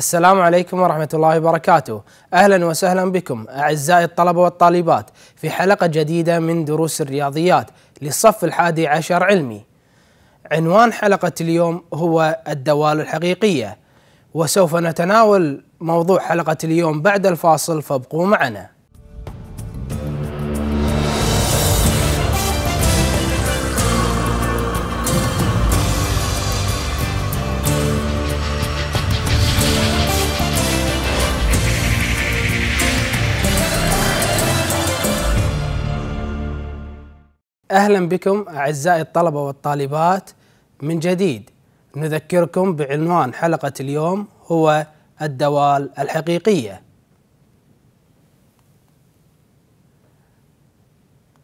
السلام عليكم ورحمة الله وبركاته أهلا وسهلا بكم أعزائي الطلبة والطالبات في حلقة جديدة من دروس الرياضيات للصف الحادي عشر علمي عنوان حلقة اليوم هو الدوال الحقيقية وسوف نتناول موضوع حلقة اليوم بعد الفاصل فابقوا معنا اهلا بكم اعزائي الطلبه والطالبات من جديد نذكركم بعنوان حلقه اليوم هو الدوال الحقيقيه.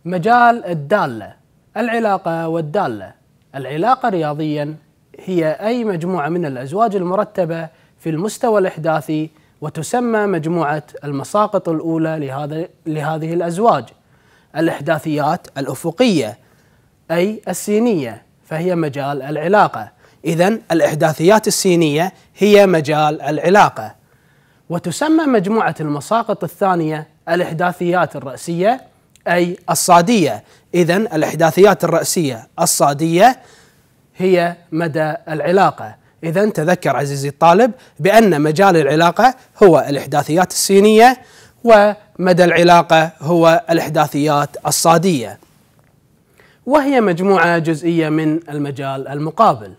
مجال الداله العلاقه والداله العلاقه رياضيا هي اي مجموعه من الازواج المرتبه في المستوى الاحداثي وتسمى مجموعه المساقط الاولى لهذا لهذه الازواج الإحداثيات الأفقية أي السينية فهي مجال العلاقة إذا الإحداثيات السينية هي مجال العلاقة وتسمى مجموعة المساقط الثانية الإحداثيات الرأسية أي الصادية إذا الإحداثيات الرأسية الصادية هي مدى العلاقة إذا تذكر عزيزي الطالب بأن مجال العلاقة هو الإحداثيات السينية و مدى العلاقة هو الإحداثيات الصادية وهي مجموعة جزئية من المجال المقابل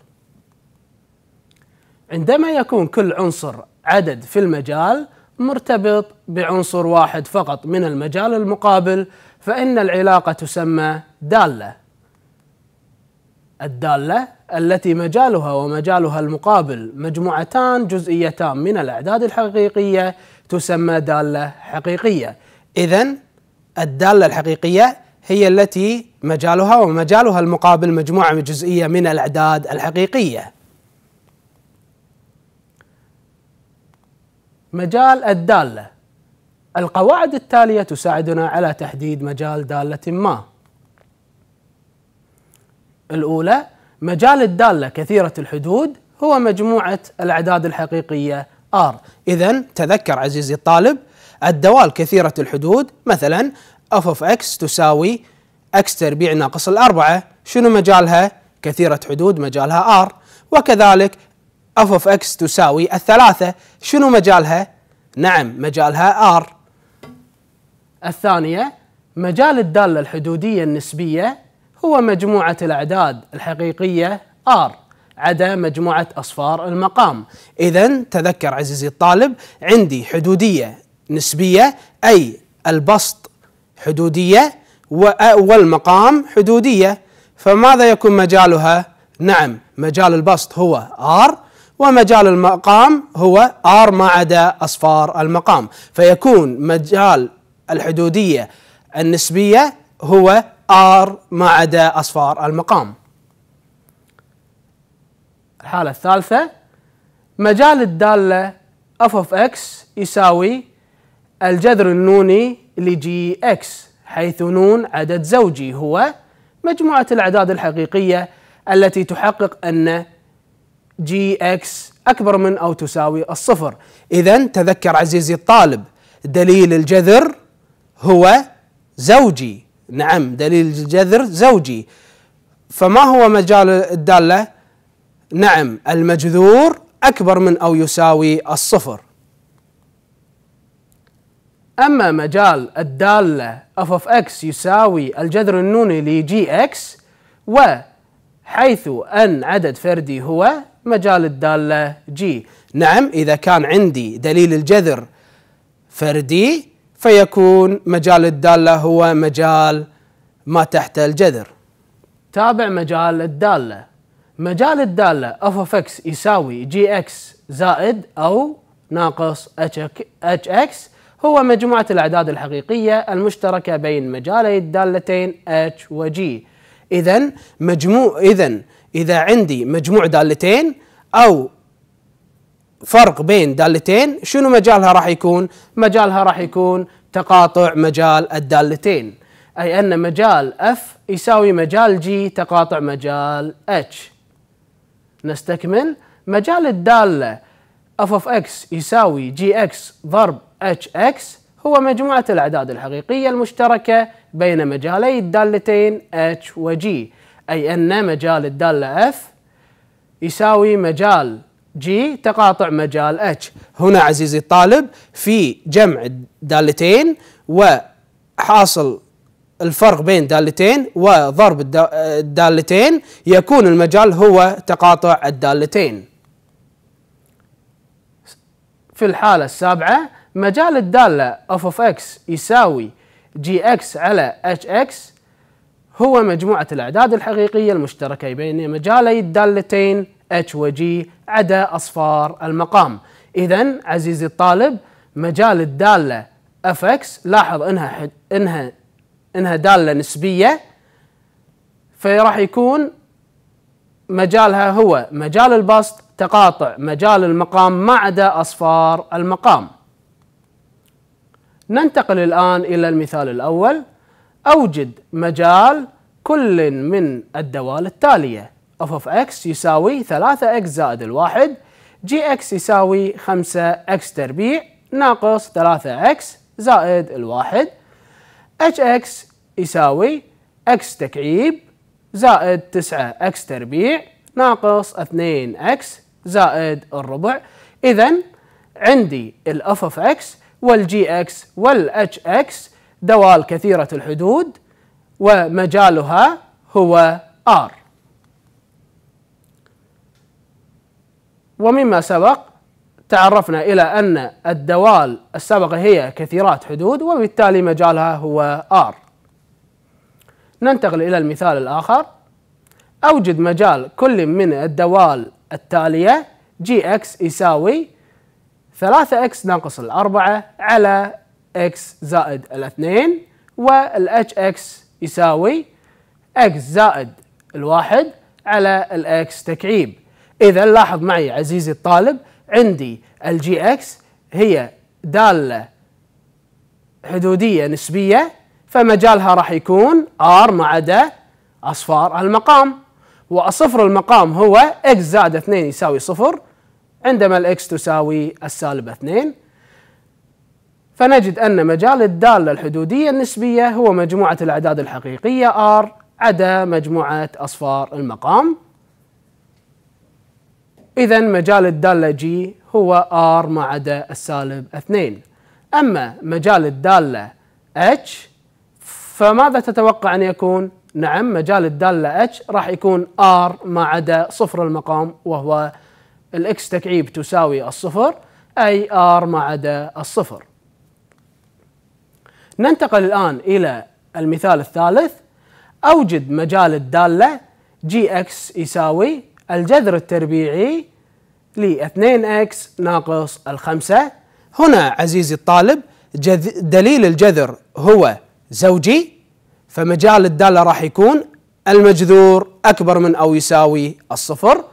عندما يكون كل عنصر عدد في المجال مرتبط بعنصر واحد فقط من المجال المقابل فإن العلاقة تسمى دالة الدالة التي مجالها ومجالها المقابل مجموعتان جزئيتان من الأعداد الحقيقية تسمى داله حقيقيه اذا الداله الحقيقيه هي التي مجالها ومجالها المقابل مجموعه جزئيه من الاعداد الحقيقيه مجال الداله القواعد التاليه تساعدنا على تحديد مجال داله ما الاولى مجال الداله كثيره الحدود هو مجموعه الاعداد الحقيقيه ار اذا تذكر عزيزي الطالب الدوال كثيرة الحدود مثلا اف اوف اكس تساوي اكس تربيع ناقص الأربعة شنو مجالها؟ كثيرة حدود مجالها ار وكذلك اف اوف اكس تساوي الثلاثة شنو مجالها؟ نعم مجالها ار الثانية مجال الدالة الحدودية النسبية هو مجموعة الأعداد الحقيقية R عدا مجموعة أصفار المقام إذا تذكر عزيزي الطالب عندي حدودية نسبية أي البسط حدودية والمقام حدودية فماذا يكون مجالها؟ نعم مجال البسط هو R ومجال المقام هو R ما عدا أصفار المقام فيكون مجال الحدودية النسبية هو R ما عدا أصفار المقام الحالة الثالثة مجال الدالة اف اوف اكس يساوي الجذر النوني لجي اكس حيث نون عدد زوجي هو مجموعة الأعداد الحقيقية التي تحقق أن جي اكس أكبر من أو تساوي الصفر إذا تذكر عزيزي الطالب دليل الجذر هو زوجي نعم دليل الجذر زوجي فما هو مجال الدالة نعم المجذور أكبر من أو يساوي الصفر أما مجال الدالة اف اوف x يساوي الجذر النوني لجي اكس وحيث أن عدد فردي هو مجال الدالة جي نعم إذا كان عندي دليل الجذر فردي فيكون مجال الدالة هو مجال ما تحت الجذر تابع مجال الدالة مجال الدالة اف اوف اكس يساوي جي اكس زائد او ناقص اتش اكس هو مجموعة الأعداد الحقيقية المشتركة بين مجالي الدالتين h و g إذا مجموع إذا إذا عندي مجموع دالتين أو فرق بين دالتين شنو مجالها راح يكون؟ مجالها راح يكون تقاطع مجال الدالتين أي أن مجال F يساوي مجال G تقاطع مجال H نستكمل مجال الدالة f of x يساوي gx ضرب hx هو مجموعة الأعداد الحقيقية المشتركة بين مجالي الدالتين h و g أي أن مجال الدالة f يساوي مجال g تقاطع مجال h هنا عزيزي الطالب في جمع الدالتين وحاصل الفرق بين دالتين وضرب الدالتين يكون المجال هو تقاطع الدالتين في الحالة السابعة مجال الدالة f of x يساوي gx على hx هو مجموعة الأعداد الحقيقية المشتركة بين مجالي الدالتين h و g عدا أصفار المقام إذا عزيزي الطالب مجال الدالة fx لاحظ انها انها انها داله نسبيه فراح يكون مجالها هو مجال البسط تقاطع مجال المقام ما عدا اصفار المقام ننتقل الان الى المثال الاول اوجد مجال كل من الدوال التاليه اف اوف اكس يساوي 3 اكس زائد الواحد جي اكس يساوي 5 اكس تربيع ناقص 3 اكس زائد الواحد HX اكس يساوي اكس تكعيب زائد 9 X تربيع ناقص 2 X زائد الربع اذا عندي الاف اوف اكس والجي اكس والاتش اكس دوال كثيرة الحدود ومجالها هو R ومما سبق تعرفنا إلى أن الدوال السابقة هي كثيرات حدود وبالتالي مجالها هو R ننتقل إلى المثال الآخر أوجد مجال كل من الدوال التالية Gx يساوي 3x ناقص الأربعة على x زائد الاثنين وال hx يساوي x زائد الواحد على ال x تكعيب إذا لاحظ معي عزيزي الطالب عندي الجي اكس هي داله حدوديه نسبيه فمجالها راح يكون ار ما عدا اصفار المقام وصفر المقام هو اكس زائد 2 يساوي صفر عندما الاكس تساوي السالب 2 فنجد ان مجال الداله الحدوديه النسبيه هو مجموعه الاعداد الحقيقيه ار عدا مجموعه اصفار المقام إذا مجال الدالة جي هو R ما عدا السالب 2 أما مجال الدالة H فماذا تتوقع أن يكون؟ نعم مجال الدالة H راح يكون R ما عدا صفر المقام وهو الإكس تكعيب تساوي الصفر أي R ما عدا الصفر ننتقل الآن إلى المثال الثالث أوجد مجال الدالة جي إكس يساوي الجذر التربيعي ل 2x ناقص الخمسة هنا عزيزي الطالب دليل الجذر هو زوجي فمجال الدالة راح يكون المجذور أكبر من أو يساوي الصفر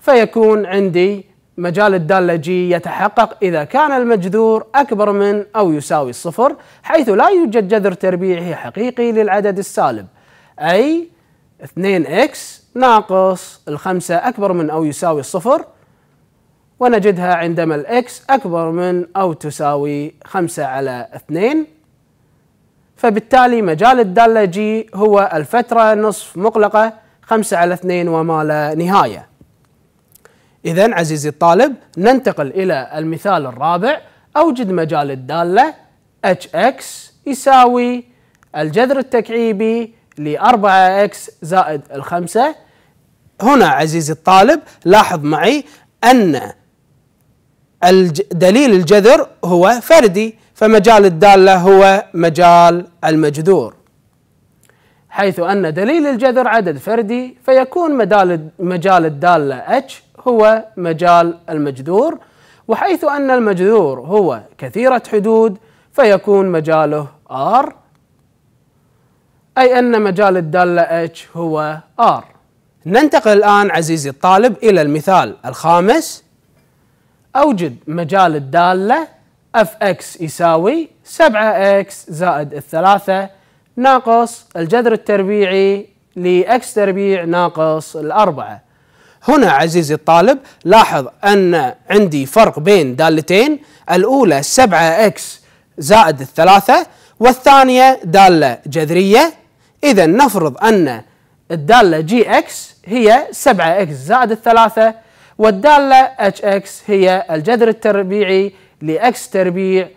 فيكون عندي مجال الدالة جي يتحقق إذا كان المجذور أكبر من أو يساوي الصفر حيث لا يوجد جذر تربيعي حقيقي للعدد السالب أي 2x ناقص الخمسة أكبر من أو يساوي الصفر ونجدها عندما الإكس أكبر من أو تساوي خمسة على اثنين فبالتالي مجال الدالة جي هو الفترة نصف مغلقة خمسة على اثنين وما لا نهاية إذا عزيزي الطالب ننتقل إلى المثال الرابع أوجد مجال الدالة HX يساوي الجذر التكعيبي ل 4 اكس زائد الخمسة هنا عزيزي الطالب لاحظ معي أن دليل الجذر هو فردي فمجال الدالة هو مجال المجذور حيث أن دليل الجذر عدد فردي فيكون مجال الدالة H هو مجال المجذور وحيث أن المجذور هو كثيرة حدود فيكون مجاله R أي أن مجال الدالة H هو R ننتقل الآن عزيزي الطالب إلى المثال الخامس أوجد مجال الدالة Fx يساوي 7x زائد الثلاثة ناقص الجذر التربيعي لx تربيع ناقص الأربعة هنا عزيزي الطالب لاحظ أن عندي فرق بين دالتين الأولى 7x زائد الثلاثة والثانية دالة جذرية إذا نفرض أن الدالة جي اكس هي 7 اكس زائد الثلاثة والدالة اتش اكس هي الجذر التربيعي لإكس تربيع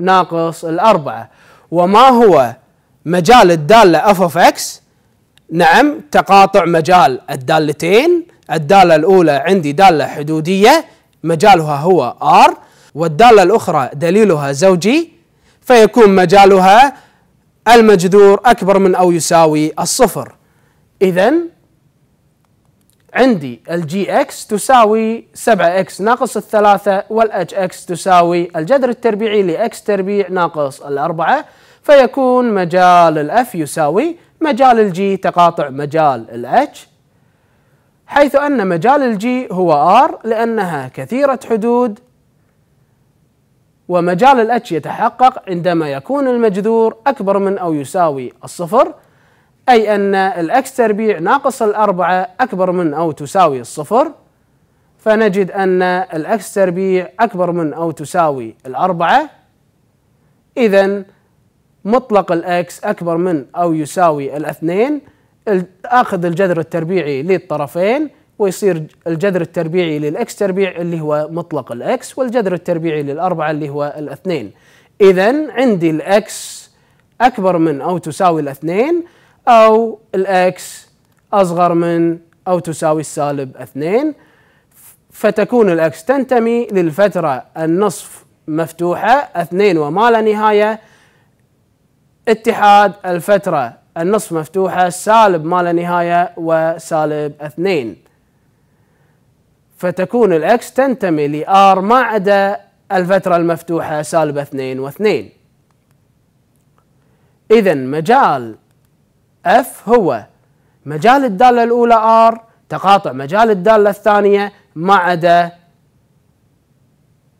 ناقص الأربعة وما هو مجال الدالة اف اوف اكس نعم تقاطع مجال الدالتين الدالة الأولى عندي دالة حدودية مجالها هو ار والدالة الأخرى دليلها زوجي فيكون مجالها المجذور أكبر من أو يساوي الصفر إذا عندي الجي اكس تساوي 7 اكس ناقص الثلاثة والاتش اكس تساوي الجذر التربيعي لاكس تربيع ناقص الأربعة فيكون مجال الاف يساوي مجال الجي تقاطع مجال الاتش حيث أن مجال الجي هو ار لأنها كثيرة حدود ومجال الاتش يتحقق عندما يكون المجذور أكبر من أو يساوي الصفر أي أن الأكس تربيع ناقص الأربعة أكبر من أو تساوي الصفر فنجد أن الأكس تربيع أكبر من أو تساوي الأربعة إذا مطلق الأكس أكبر من أو يساوي الاثنين آخذ الجذر التربيعي للطرفين ويصير الجذر التربيعي للإكس تربيع اللي هو مطلق الإكس والجذر التربيعي للأربعة اللي هو الاثنين إذا عندي الإكس أكبر من أو تساوي الاثنين أو الإكس أصغر من أو تساوي السالب اثنين فتكون الإكس تنتمي للفترة النصف مفتوحة اثنين وما لا نهاية اتحاد الفترة النصف مفتوحة سالب ما لا نهاية وسالب اثنين فتكون الاكس تنتمي لار ما عدا الفترة المفتوحة سالب اثنين واثنين إذا مجال اف هو مجال الدالة الأولى ار تقاطع مجال الدالة الثانية ما عدا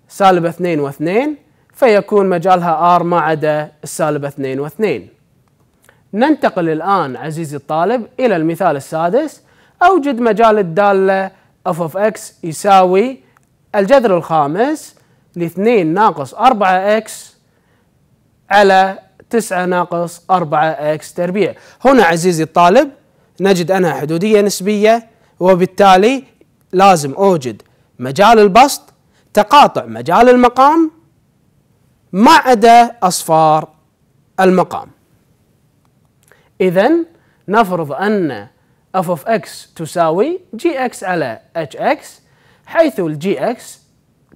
سالب اثنين واثنين فيكون مجالها ار ما عدا السالب اثنين واثنين ننتقل الآن عزيزي الطالب إلى المثال السادس أوجد مجال الدالة اف اوف اكس يساوي الجذر الخامس لاثنين ناقص أربعة اكس على تسعة ناقص أربعة اكس تربيع هنا عزيزي الطالب نجد أنها حدودية نسبية وبالتالي لازم أوجد مجال البسط تقاطع مجال المقام ما عدا أصفار المقام إذا نفرض أن اف اوف اكس تساوي جي اكس على اتش اكس حيث الجي اكس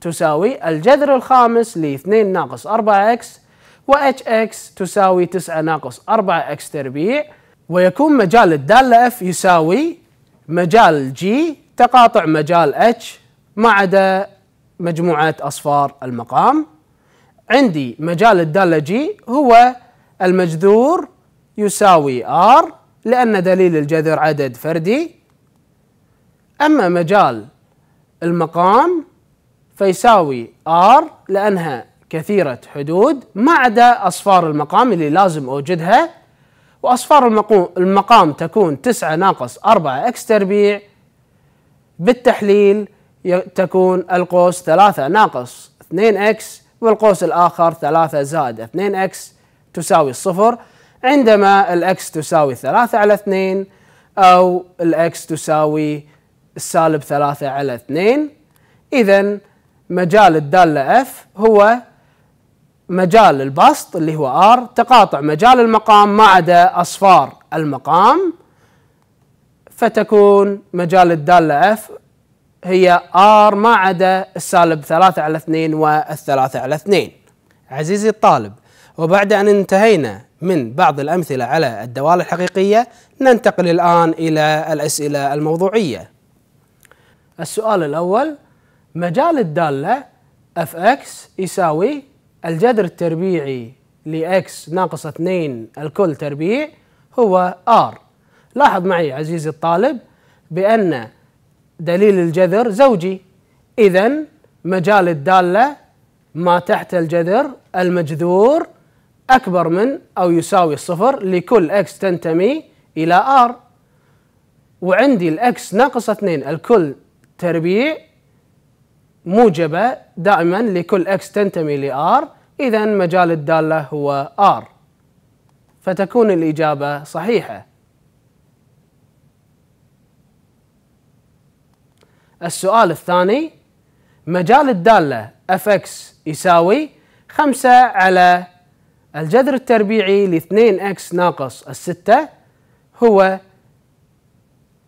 تساوي الجذر الخامس ل 2 ناقص 4 اكس و اتش اكس تساوي 9 ناقص 4 اكس تربيع ويكون مجال الدالة اف يساوي مجال جي تقاطع مجال اتش ما عدا مجموعة أصفار المقام عندي مجال الدالة جي هو المجذور يساوي R لأن دليل الجذر عدد فردي أما مجال المقام فيساوي R لأنها كثيرة حدود ما عدا أصفار المقام اللي لازم أوجدها وأصفار المقام تكون 9 ناقص 4 إكس تربيع بالتحليل تكون القوس 3 ناقص 2 إكس والقوس الآخر 3 زائد 2 إكس تساوي الصفر عندما الإكس تساوي ثلاثة على اثنين أو الإكس تساوي السالب ثلاثة على اثنين إذا مجال الدالة اف هو مجال البسط اللي هو R تقاطع مجال المقام ما عدا أصفار المقام فتكون مجال الدالة اف هي R ما عدا السالب ثلاثة على اثنين والثلاثة على اثنين عزيزي الطالب وبعد أن انتهينا من بعض الأمثلة على الدوال الحقيقية ننتقل الآن إلى الأسئلة الموضوعية السؤال الأول مجال الدالة اف يساوي الجذر التربيعي x ناقص 2 الكل تربيع هو r لاحظ معي عزيزي الطالب بأن دليل الجذر زوجي إذا مجال الدالة ما تحت الجذر المجذور أكبر من أو يساوي الصفر لكل x تنتمي إلى r وعندي x ناقص 2 الكل تربيع موجبة دائما لكل x تنتمي r إذا مجال الدالة هو r فتكون الإجابة صحيحة السؤال الثاني مجال الدالة fx يساوي 5 على الجذر التربيعي ل 2 اكس ناقص الستة هو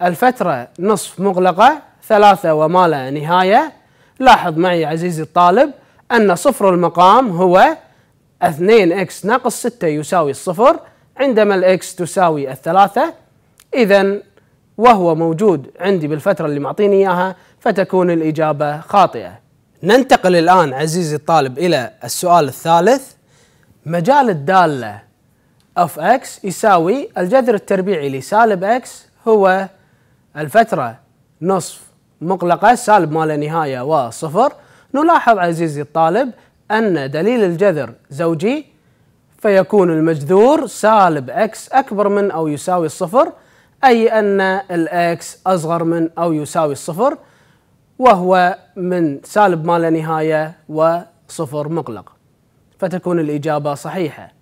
الفترة نصف مغلقة ثلاثة وما لا نهاية لاحظ معي عزيزي الطالب أن صفر المقام هو 2 اكس ناقص 6 يساوي الصفر عندما الاكس تساوي الثلاثة إذا وهو موجود عندي بالفترة اللي معطيني إياها فتكون الإجابة خاطئة ننتقل الآن عزيزي الطالب إلى السؤال الثالث مجال الدالة of x يساوي الجذر التربيعي لسالب x هو الفترة نصف مقلقة سالب ما لا نهاية وصفر نلاحظ عزيزي الطالب أن دليل الجذر زوجي فيكون المجذور سالب x أكبر من أو يساوي الصفر أي أن x أصغر من أو يساوي الصفر وهو من سالب ما لا نهاية وصفر مقلق فتكون الإجابة صحيحة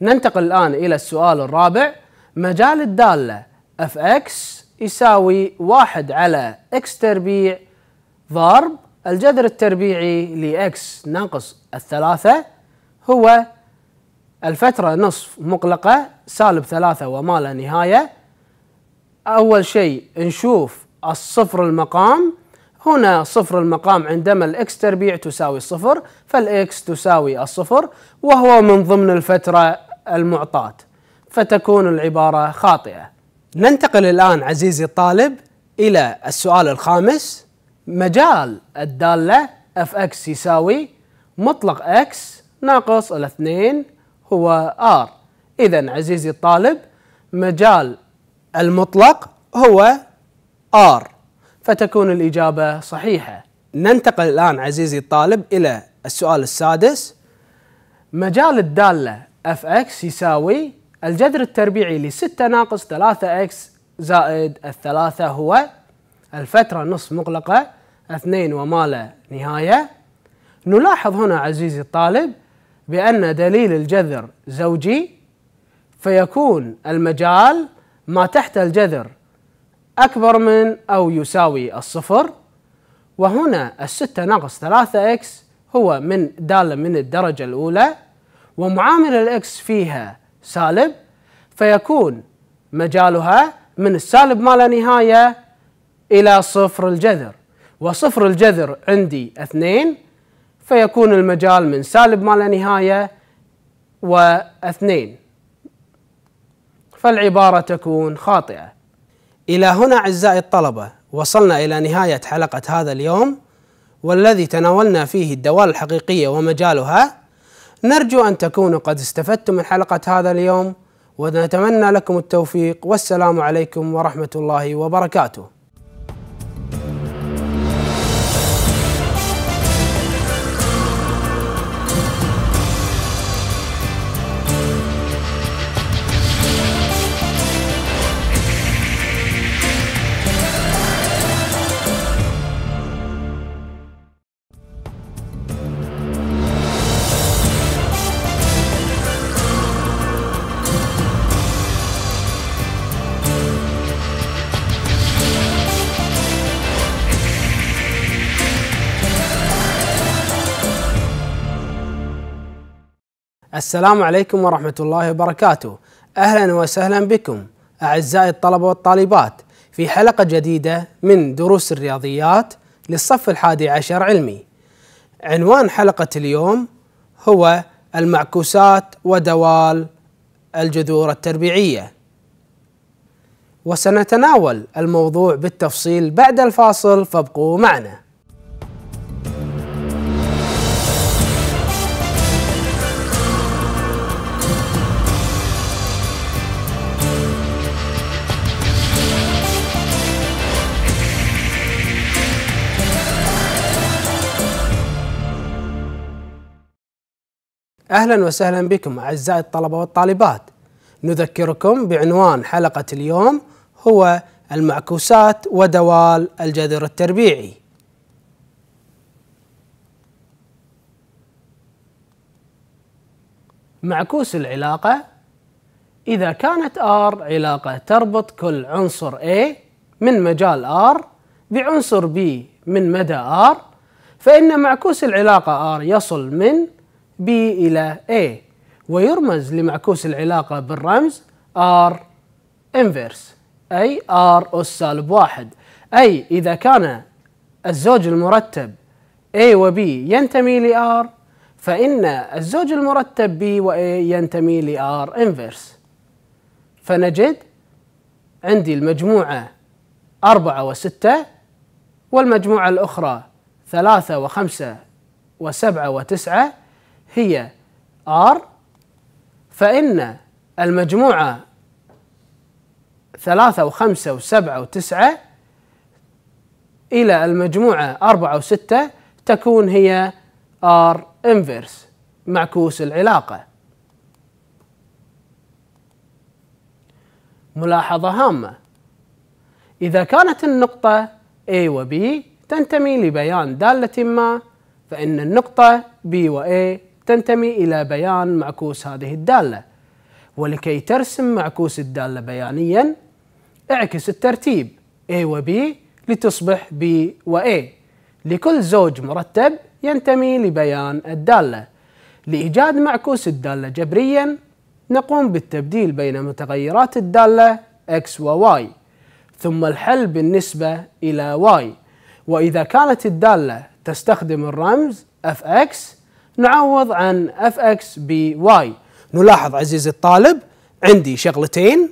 ننتقل الآن إلى السؤال الرابع مجال الدالة fx يساوي 1 على x تربيع ضرب الجذر التربيعي x ناقص الثلاثة هو الفترة نصف مقلقة سالب ثلاثة وما لا نهاية أول شيء نشوف الصفر المقام هنا صفر المقام عندما الإكس تربيع تساوي الصفر فالإكس تساوي الصفر وهو من ضمن الفترة المعطاة فتكون العبارة خاطئة ننتقل الآن عزيزي الطالب إلى السؤال الخامس مجال الدالة اف اكس يساوي مطلق اكس ناقص الاثنين هو ار إذا عزيزي الطالب مجال المطلق هو ار فتكون الإجابة صحيحة ننتقل الآن عزيزي الطالب إلى السؤال السادس مجال الدالة fx يساوي الجذر التربيعي لستة ناقص 3x زائد الثلاثة هو الفترة نصف مغلقة اثنين وما لا نهاية نلاحظ هنا عزيزي الطالب بأن دليل الجذر زوجي فيكون المجال ما تحت الجذر أكبر من أو يساوي الصفر وهنا الستة ناقص ثلاثة إكس هو من دالة من الدرجة الأولى ومعامل الإكس فيها سالب فيكون مجالها من السالب ما لا نهاية إلى صفر الجذر وصفر الجذر عندي اثنين فيكون المجال من سالب ما لا نهاية واثنين فالعبارة تكون خاطئة إلى هنا أعزائي الطلبة وصلنا إلى نهاية حلقة هذا اليوم والذي تناولنا فيه الدوال الحقيقية ومجالها نرجو أن تكونوا قد استفدتم من حلقة هذا اليوم ونتمنى لكم التوفيق والسلام عليكم ورحمة الله وبركاته السلام عليكم ورحمة الله وبركاته أهلا وسهلا بكم أعزائي الطلبة والطالبات في حلقة جديدة من دروس الرياضيات للصف الحادي عشر علمي عنوان حلقة اليوم هو المعكوسات ودوال الجذور التربيعية وسنتناول الموضوع بالتفصيل بعد الفاصل فابقوا معنا أهلا وسهلا بكم أعزائي الطلبة والطالبات نذكركم بعنوان حلقة اليوم هو المعكوسات ودوال الجذر التربيعي معكوس العلاقة إذا كانت R علاقة تربط كل عنصر A من مجال R بعنصر B من مدى R فإن معكوس العلاقة R يصل من B إلى A ويرمز لمعكوس العلاقة بالرمز R inverse أي R أس سالب واحد أي إذا كان الزوج المرتب A و B ينتمي ل R فإن الزوج المرتب B و A ينتمي ل R inverse فنجد عندي المجموعة أربعة وستة والمجموعة الأخرى ثلاثة وخمسة وسبعة وتسعة هي R فإن المجموعة ثلاثة وخمسة وسبعة وتسعة إلى المجموعة أربعة وستة تكون هي R inverse معكوس العلاقة ملاحظة هامة إذا كانت النقطة A و B تنتمي لبيان دالة ما فإن النقطة B و A تنتمي إلى بيان معكوس هذه الدالة ولكي ترسم معكوس الدالة بيانيا اعكس الترتيب A و B لتصبح B و A لكل زوج مرتب ينتمي لبيان الدالة لإيجاد معكوس الدالة جبريا نقوم بالتبديل بين متغيرات الدالة X و Y ثم الحل بالنسبة إلى Y وإذا كانت الدالة تستخدم الرمز fx نعوض عن اف اكس بواي نلاحظ عزيزي الطالب عندي شغلتين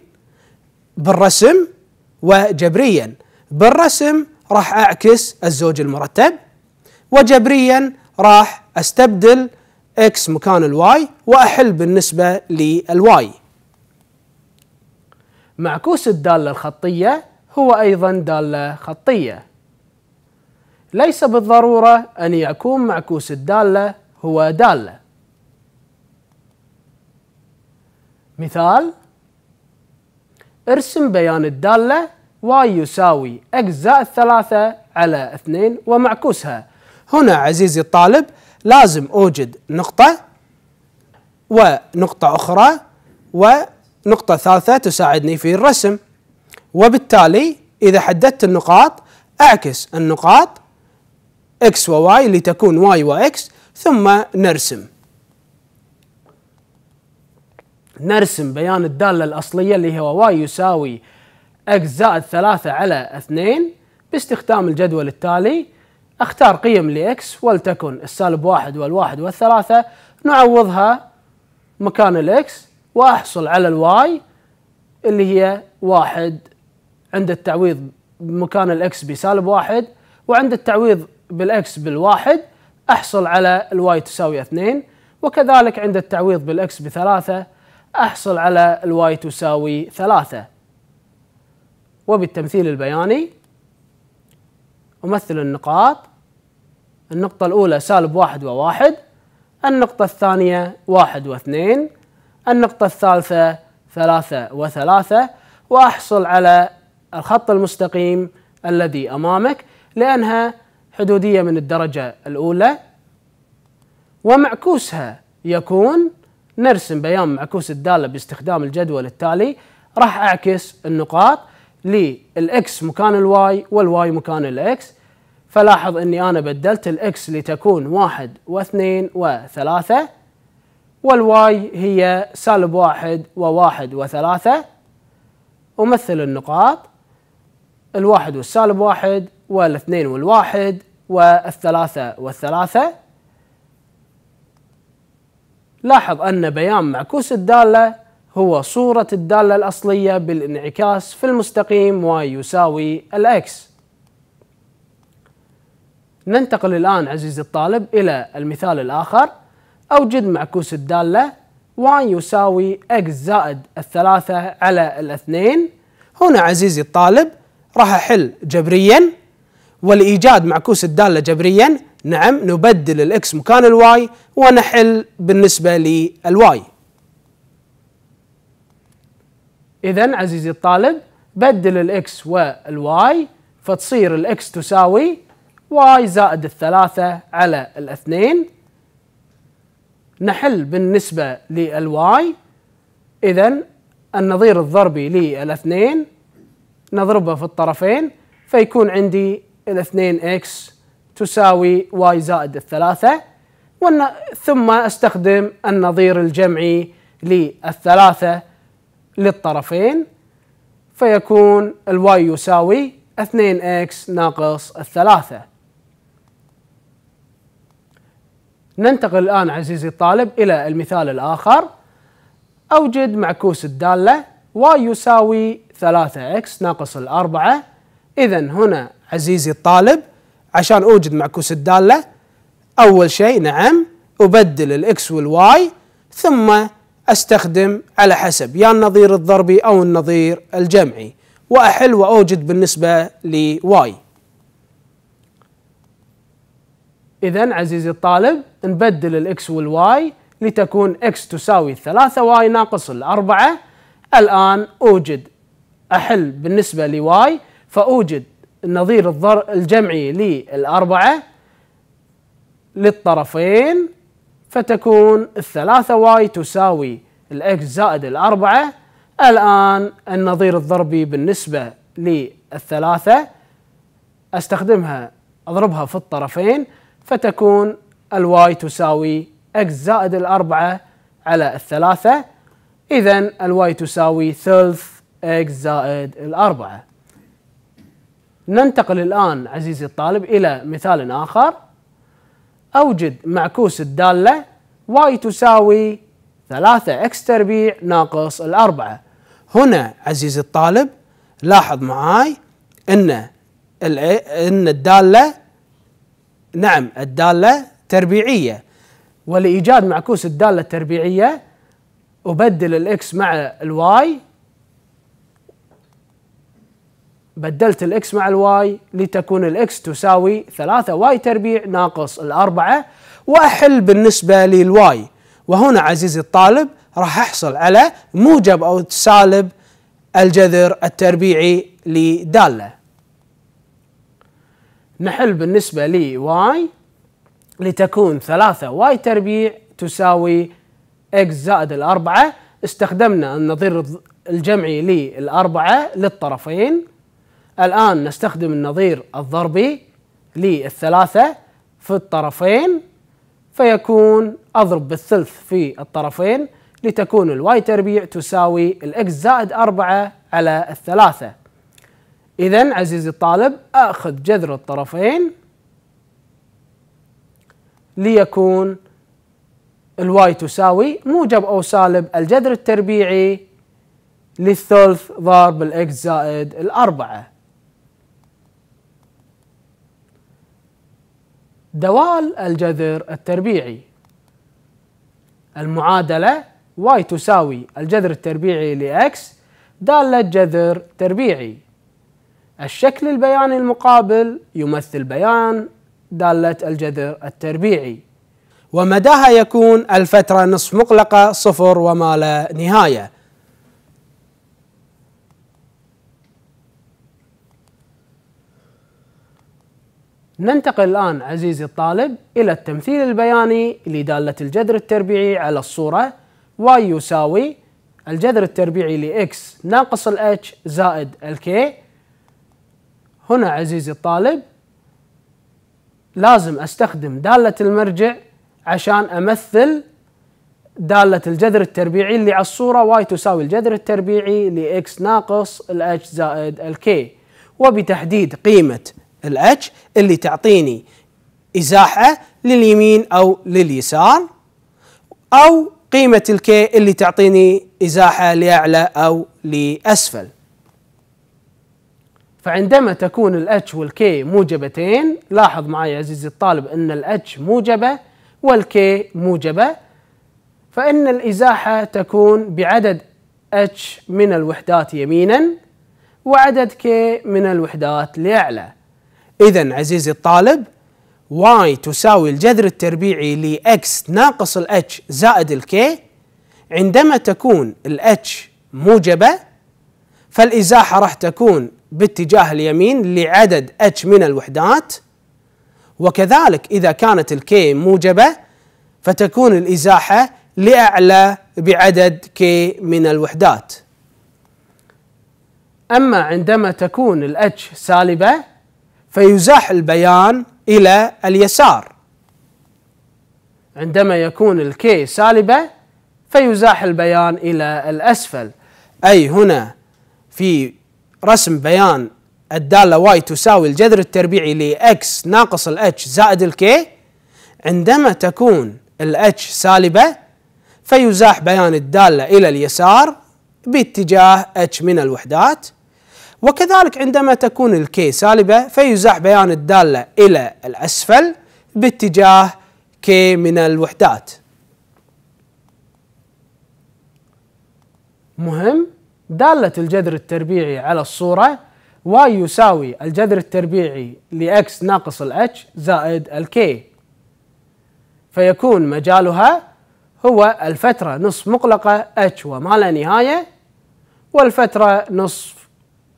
بالرسم وجبريا بالرسم راح اعكس الزوج المرتب وجبريا راح استبدل اكس مكان الواي واحل بالنسبه للواي معكوس الداله الخطيه هو ايضا داله خطيه ليس بالضروره ان يكون معكوس الداله هو دالة مثال ارسم بيان الدالة y يساوي أجزاء الثلاثة على اثنين ومعكوسها هنا عزيزي الطالب لازم أوجد نقطة ونقطة أخرى ونقطة ثالثة تساعدني في الرسم وبالتالي إذا حددت النقاط أعكس النقاط x وواي لتكون واي وإكس ثم نرسم نرسم بيان الدالة الأصلية اللي هو واي يساوي إكس زائد ثلاثة على اثنين باستخدام الجدول التالي اختار قيم لإكس ولتكن السالب واحد والواحد والثلاثة نعوضها مكان الإكس وأحصل على الواي اللي هي واحد عند التعويض مكان الإكس بسالب واحد وعند التعويض بالاكس بالواحد احصل على الواي تساوي اثنين وكذلك عند التعويض بالاكس بثلاثة احصل على الواي تساوي ثلاثة وبالتمثيل البياني امثل النقاط النقطة الأولى سالب واحد وواحد النقطة الثانية واحد واثنين النقطة الثالثة ثلاثة وثلاثة وأحصل على الخط المستقيم الذي أمامك لأنها حدودية من الدرجة الأولى ومعكوسها يكون نرسم بيان معكوس الدالة باستخدام الجدول التالي راح أعكس النقاط للإكس مكان الواي والواي مكان الإكس فلاحظ أني أنا بدلت الإكس لتكون واحد واثنين وثلاثة والواي هي سالب واحد وواحد وثلاثة أمثل النقاط الواحد والسالب واحد والاثنين والواحد والثلاثة والثلاثة لاحظ أن بيان معكوس الدالة هو صورة الدالة الأصلية بالانعكاس في المستقيم ويساوي الأكس ننتقل الآن عزيزي الطالب إلى المثال الآخر أوجد معكوس الدالة y يساوي x زائد الثلاثة على الاثنين هنا عزيزي الطالب راح أحل جبرياً والإيجاد معكوس الدالة جبريا نعم نبدل الإكس مكان الواي ونحل بالنسبة للواي إذا عزيزي الطالب بدل الإكس والواي فتصير الإكس تساوي واي زائد الثلاثة على الاثنين نحل بالنسبة للواي إذا النظير الضربي للاثنين نضربه في الطرفين فيكون عندي إلى 2x تساوي y زائد الثلاثة ثم أستخدم النظير الجمعي للثلاثة للطرفين فيكون الواي يساوي 2x ناقص الثلاثة ننتقل الآن عزيزي الطالب إلى المثال الآخر أوجد معكوس الدالة y يساوي 3x ناقص الأربعة إذا هنا عزيزي الطالب عشان اوجد معكوس الداله اول شيء نعم ابدل الاكس والواي ثم استخدم على حسب يا النظير الضربي او النظير الجمعي واحل واوجد بالنسبه لواي اذا عزيزي الطالب نبدل الاكس والواي لتكون اكس تساوي 3 واي ناقص الأربعة الآن أوجد أحل بالنسبة لواي فأوجد النظير الجمعي للأربعة للطرفين فتكون الثلاثة واي تساوي الإكس زائد الأربعة الآن النظير الضربي بالنسبة للثلاثة أستخدمها أضربها في الطرفين فتكون الواي تساوي إكس زائد الأربعة على الثلاثة إذا الواي تساوي ثلث إكس زائد الأربعة ننتقل الآن عزيزي الطالب إلى مثال آخر أوجد معكوس الدالة y تساوي 3x تربيع ناقص الأربعة هنا عزيزي الطالب لاحظ معاي أن أن الدالة نعم الدالة تربيعية ولإيجاد معكوس الدالة التربيعية أبدل الإكس مع الواي بدلت الاكس مع الواي لتكون الاكس تساوي 3 واي تربيع ناقص الأربعة وأحل بالنسبة للواي وهنا عزيزي الطالب راح أحصل على موجب أو سالب الجذر التربيعي لدالة نحل بالنسبة لواي لتكون 3 واي تربيع تساوي اكس زائد الأربعة استخدمنا النظير الجمعي للأربعة للطرفين الآن نستخدم النظير الضربي للثلاثة في الطرفين فيكون أضرب بالثلث في الطرفين لتكون الواي تربيع تساوي الإكس زائد أربعة على الثلاثة إذا عزيزي الطالب آخذ جذر الطرفين ليكون الواي تساوي موجب أو سالب الجذر التربيعي للثلث ضرب الإكس زائد الأربعة دوال الجذر التربيعي المعادلة y تساوي الجذر التربيعي لx x دالة جذر تربيعي الشكل البياني المقابل يمثل بيان دالة الجذر التربيعي ومداها يكون الفترة نصف مقلقة صفر وما لا نهاية ننتقل الآن عزيزي الطالب إلى التمثيل البياني لدالة الجذر التربيعي على الصورة y يساوي الجذر التربيعي ل x ناقص ال h زائد ال k هنا عزيزي الطالب لازم أستخدم دالة المرجع عشان أمثل دالة الجذر التربيعي اللي على الصورة y تساوي الجذر التربيعي ل x ناقص ال h زائد ال k وبتحديد قيمة الاتش اللي تعطيني ازاحه لليمين او لليسار او قيمه الكي اللي تعطيني ازاحه لاعلى او لاسفل فعندما تكون الاتش والكي موجبتين لاحظ معي عزيزي الطالب ان الاتش موجبه والكي موجبه فان الازاحه تكون بعدد اتش من الوحدات يمينا وعدد كي من الوحدات لاعلى إذا عزيزي الطالب y تساوي الجذر التربيعي ل x ناقص ال h زائد ال k عندما تكون ال h موجبة فالإزاحة راح تكون باتجاه اليمين لعدد h من الوحدات وكذلك إذا كانت ال k موجبة فتكون الإزاحة لأعلى بعدد k من الوحدات أما عندما تكون ال h سالبة فيزاح البيان الى اليسار عندما يكون الكي سالبه فيزاح البيان الى الاسفل اي هنا في رسم بيان الداله واي تساوي الجذر التربيعي لاكس ناقص الاتش زائد الكي عندما تكون الاتش سالبه فيزاح بيان الداله الى اليسار باتجاه اتش من الوحدات وكذلك عندما تكون الكي سالبة فيزاح بيان الدالة إلى الأسفل باتجاه كي من الوحدات مهم دالة الجذر التربيعي على الصورة y يساوي الجذر التربيعي لx ناقص ال h زائد ال k فيكون مجالها هو الفترة نصف مغلقة h وما لا نهاية والفترة نصف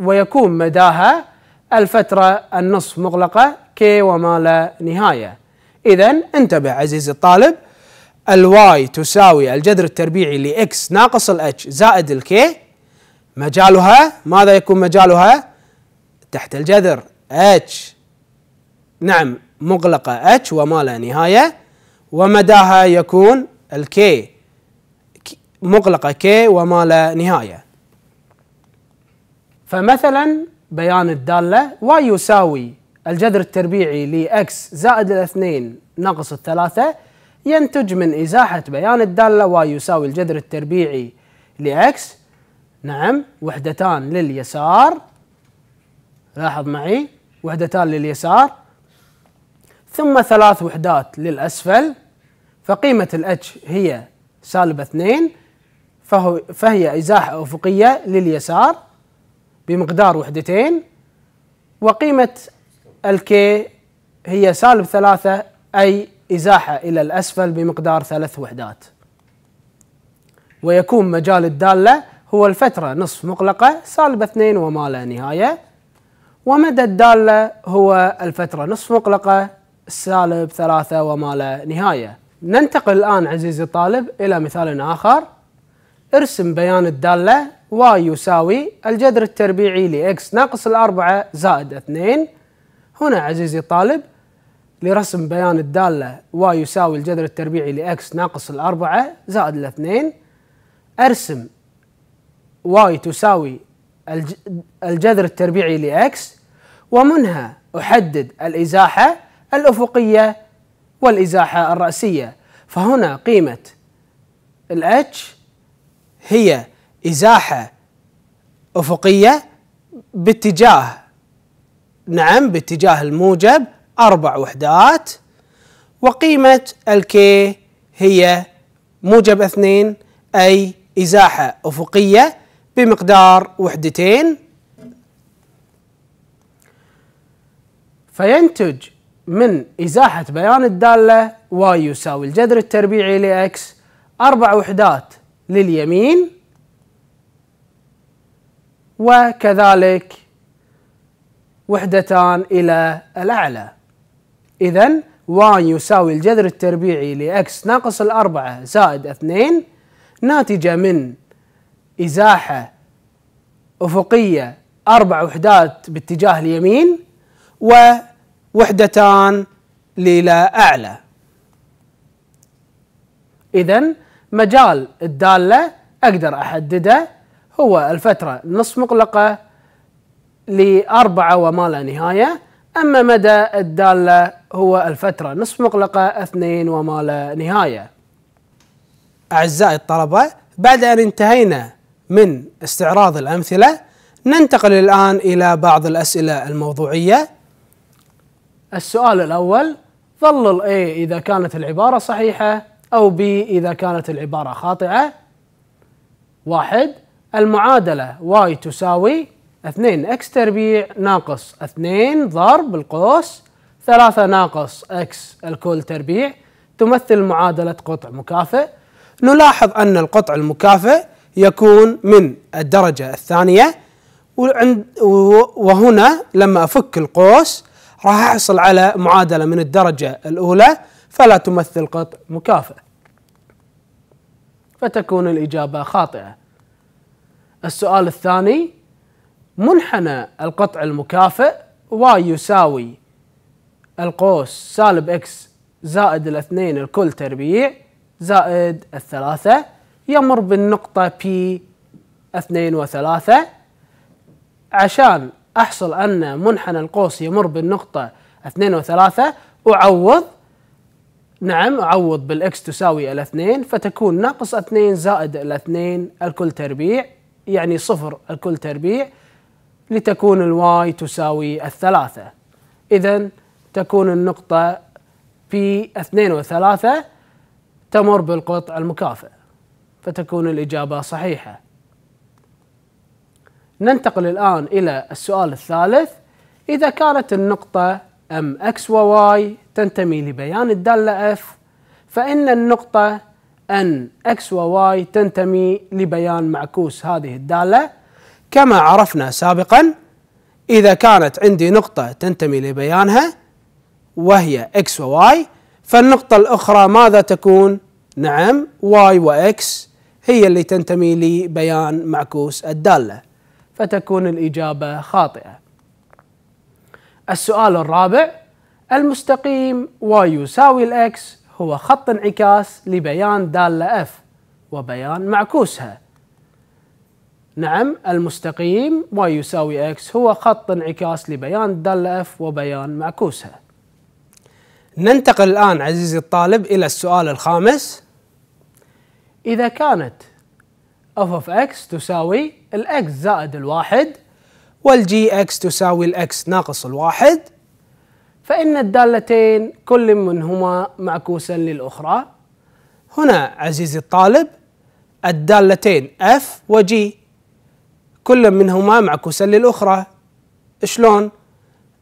ويكون مداها الفترة النصف مغلقة كي وما لا نهاية إذا انتبه عزيزي الطالب الواي تساوي الجذر التربيعي لإكس ناقص الاتش زائد الكي مجالها ماذا يكون مجالها تحت الجذر اتش نعم مغلقة اتش وما لا نهاية ومداها يكون الكي مغلقة كي وما لا نهاية فمثلا بيان الدالة y يساوي الجذر التربيعي x زائد الاثنين ناقص الثلاثة ينتج من إزاحة بيان الدالة y يساوي الجذر التربيعي x نعم وحدتان لليسار لاحظ معي وحدتان لليسار ثم ثلاث وحدات للأسفل فقيمة h هي سالب اثنين فهي إزاحة أفقية لليسار بمقدار وحدتين وقيمة الكي هي سالب ثلاثة أي إزاحة إلى الأسفل بمقدار ثلاث وحدات ويكون مجال الدالة هو الفترة نصف مغلقة سالب اثنين وما لا نهاية ومدى الدالة هو الفترة نصف مغلقة سالب ثلاثة وما لا نهاية ننتقل الآن عزيزي الطالب إلى مثال آخر ارسم بيان الدالة y يساوي الجذر التربيعي لx ناقص الأربعة زائد اثنين هنا عزيزي الطالب لرسم بيان الدالة y يساوي الجذر التربيعي لx ناقص الأربعة زائد الاثنين أرسم y تساوي الجذر التربيعي لx ومنها أحدد الإزاحة الأفقية والإزاحة الرأسية فهنا قيمة الاتش هي إزاحة أفقية باتجاه نعم باتجاه الموجب أربع وحدات وقيمة الكي هي موجب اثنين أي إزاحة أفقية بمقدار وحدتين فينتج من إزاحة بيان الدالة واي يساوي الجذر التربيعي لإكس أربع وحدات لليمين وكذلك وحدتان إلى الأعلى إذا واي يساوي الجذر التربيعي لإكس ناقص الأربعة زائد اثنين ناتجة من إزاحة أفقية أربع وحدات باتجاه اليمين ووحدتان إلى أعلى إذا مجال الدالة أقدر أحدده هو الفترة نصف مقلقة لأربعة وما لا نهاية أما مدى الدالة هو الفترة نصف مقلقة اثنين وما لا نهاية أعزائي الطلبة بعد أن انتهينا من استعراض الأمثلة ننتقل الآن إلى بعض الأسئلة الموضوعية السؤال الأول ظل A إذا كانت العبارة صحيحة أو بي إذا كانت العبارة خاطئة واحد المعادلة y تساوي 2 x تربيع ناقص 2 ضرب القوس 3 ناقص x الكل تربيع تمثل معادلة قطع مكافئ نلاحظ أن القطع المكافئ يكون من الدرجة الثانية وعند وهنا لما أفك القوس راح أحصل على معادلة من الدرجة الأولى فلا تمثل قط مكافأة فتكون الإجابة خاطئة السؤال الثاني منحنى القطع المكافئ y يساوي القوس سالب x زائد الاثنين الكل تربيع زائد الثلاثة يمر بالنقطة P اثنين وثلاثة عشان أحصل أن منحنى القوس يمر بالنقطة اثنين وثلاثة أعوض نعم أعوض بالإكس تساوي الاثنين فتكون ناقص اثنين زائد الاثنين الكل تربيع يعني صفر الكل تربيع لتكون الواي تساوي الثلاثة إذا تكون النقطة بي اثنين وثلاثة تمر بالقطع المكافئ فتكون الإجابة صحيحة ننتقل الآن إلى السؤال الثالث إذا كانت النقطة أم X و Y تنتمي لبيان الدالة F فإن النقطة أن X و Y تنتمي لبيان معكوس هذه الدالة كما عرفنا سابقا إذا كانت عندي نقطة تنتمي لبيانها وهي X و Y فالنقطة الأخرى ماذا تكون؟ نعم Y و X هي اللي تنتمي لبيان معكوس الدالة فتكون الإجابة خاطئة السؤال الرابع المستقيم y يساوي الاكس هو خط انعكاس لبيان دالة f وبيان معكوسها نعم المستقيم y يساوي x هو خط انعكاس لبيان دالة f وبيان معكوسها ننتقل الآن عزيزي الطالب إلى السؤال الخامس إذا كانت f of x تساوي x زائد الواحد والجي اكس تساوي الاكس ناقص الواحد فإن الدالتين كل منهما معكوسا للأخرى هنا عزيزي الطالب الدالتين اف و كل منهما معكوسا للأخرى شلون؟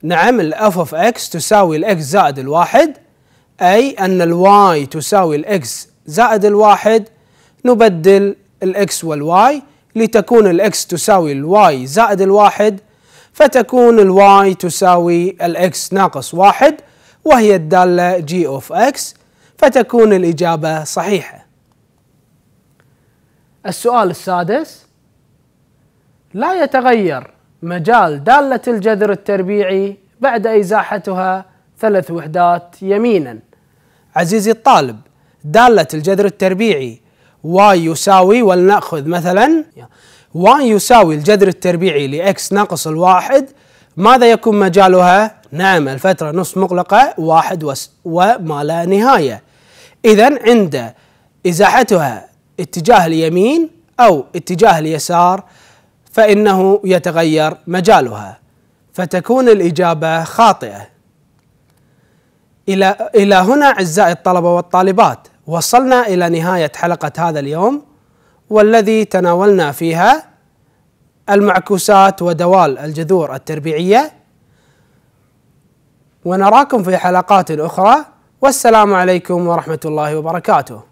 نعم الاف F of X تساوي الاكس زائد الواحد أي أن الواي Y تساوي الاكس زائد الواحد نبدل الاكس X Y لتكون الإكس تساوي الواي زائد الواحد فتكون الواي تساوي الإكس ناقص واحد وهي الدالة جي أوف إكس فتكون الإجابة صحيحة السؤال السادس لا يتغير مجال دالة الجذر التربيعي بعد إزاحتها ثلاث وحدات يمينا عزيزي الطالب دالة الجذر التربيعي واي يساوي ولنأخذ مثلا واي يساوي الجذر التربيعي لإكس ناقص الواحد ماذا يكون مجالها؟ نعم الفترة نصف مغلقة واحد وما لا نهاية إذا عند إزاحتها اتجاه اليمين أو اتجاه اليسار فإنه يتغير مجالها فتكون الإجابة خاطئة إلى إلى هنا أعزائي الطلبة والطالبات وصلنا الى نهايه حلقه هذا اليوم والذي تناولنا فيها المعكوسات ودوال الجذور التربيعيه ونراكم في حلقات اخرى والسلام عليكم ورحمه الله وبركاته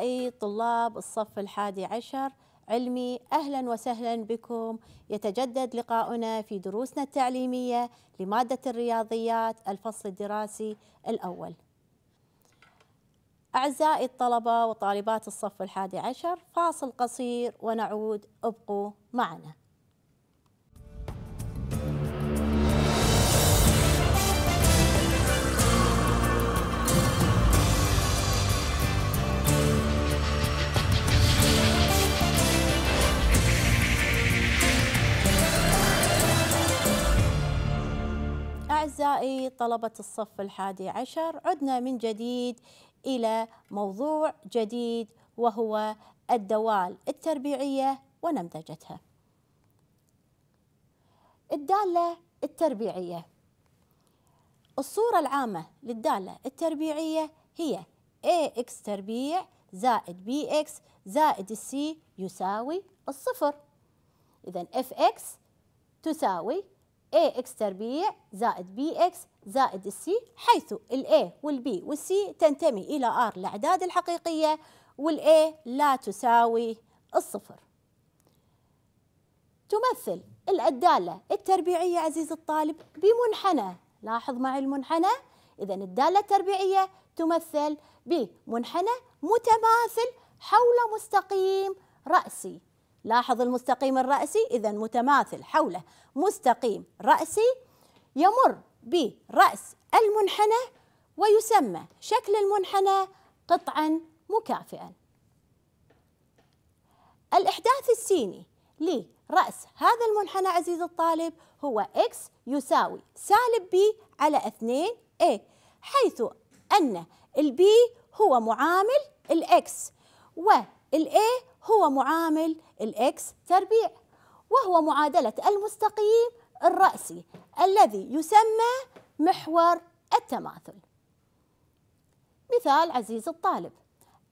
أعزائي طلاب الصف الحادي عشر علمي أهلا وسهلا بكم يتجدد لقاؤنا في دروسنا التعليمية لمادة الرياضيات الفصل الدراسي الأول أعزائي الطلبة وطالبات الصف الحادي عشر فاصل قصير ونعود ابقوا معنا أعزائي طلبة الصف الحادي عشر عدنا من جديد إلى موضوع جديد وهو الدوال التربيعية ونمذجتها الدالة التربيعية الصورة العامة للدالة التربيعية هي AX تربيع زائد BX زائد C يساوي الصفر إذا FX تساوي AX تربيع زائد BX زائد C حيث ال A وال B وال C تنتمي إلى R الأعداد الحقيقية وال A لا تساوي الصفر تمثل الدالة التربيعية عزيز الطالب بمنحنى لاحظ معي المنحنى إذا الدالة التربيعية تمثل بمنحنى متماثل حول مستقيم رأسي لاحظ المستقيم الرأسي إذا متماثل حوله مستقيم رأسي يمر برأس المنحنى ويسمى شكل المنحنى قطعا مكافئا الإحداث السيني لرأس هذا المنحنى عزيزي الطالب هو x يساوي سالب b على 2a حيث أن البي هو معامل الاكس والA هو معامل الإكس تربيع وهو معادلة المستقيم الرأسي الذي يسمى محور التماثل مثال عزيز الطالب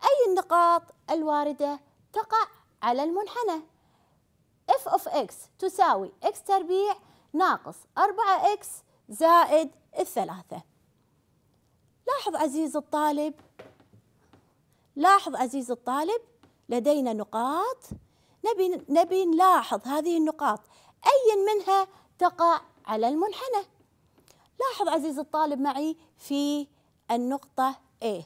أي النقاط الواردة تقع على المنحنى f of x تساوي x تربيع ناقص 4x زائد الثلاثة لاحظ عزيز الطالب لاحظ عزيز الطالب لدينا نقاط نبي نبي نلاحظ هذه النقاط أي منها تقع على المنحنى لاحظ عزيزي الطالب معي في النقطة A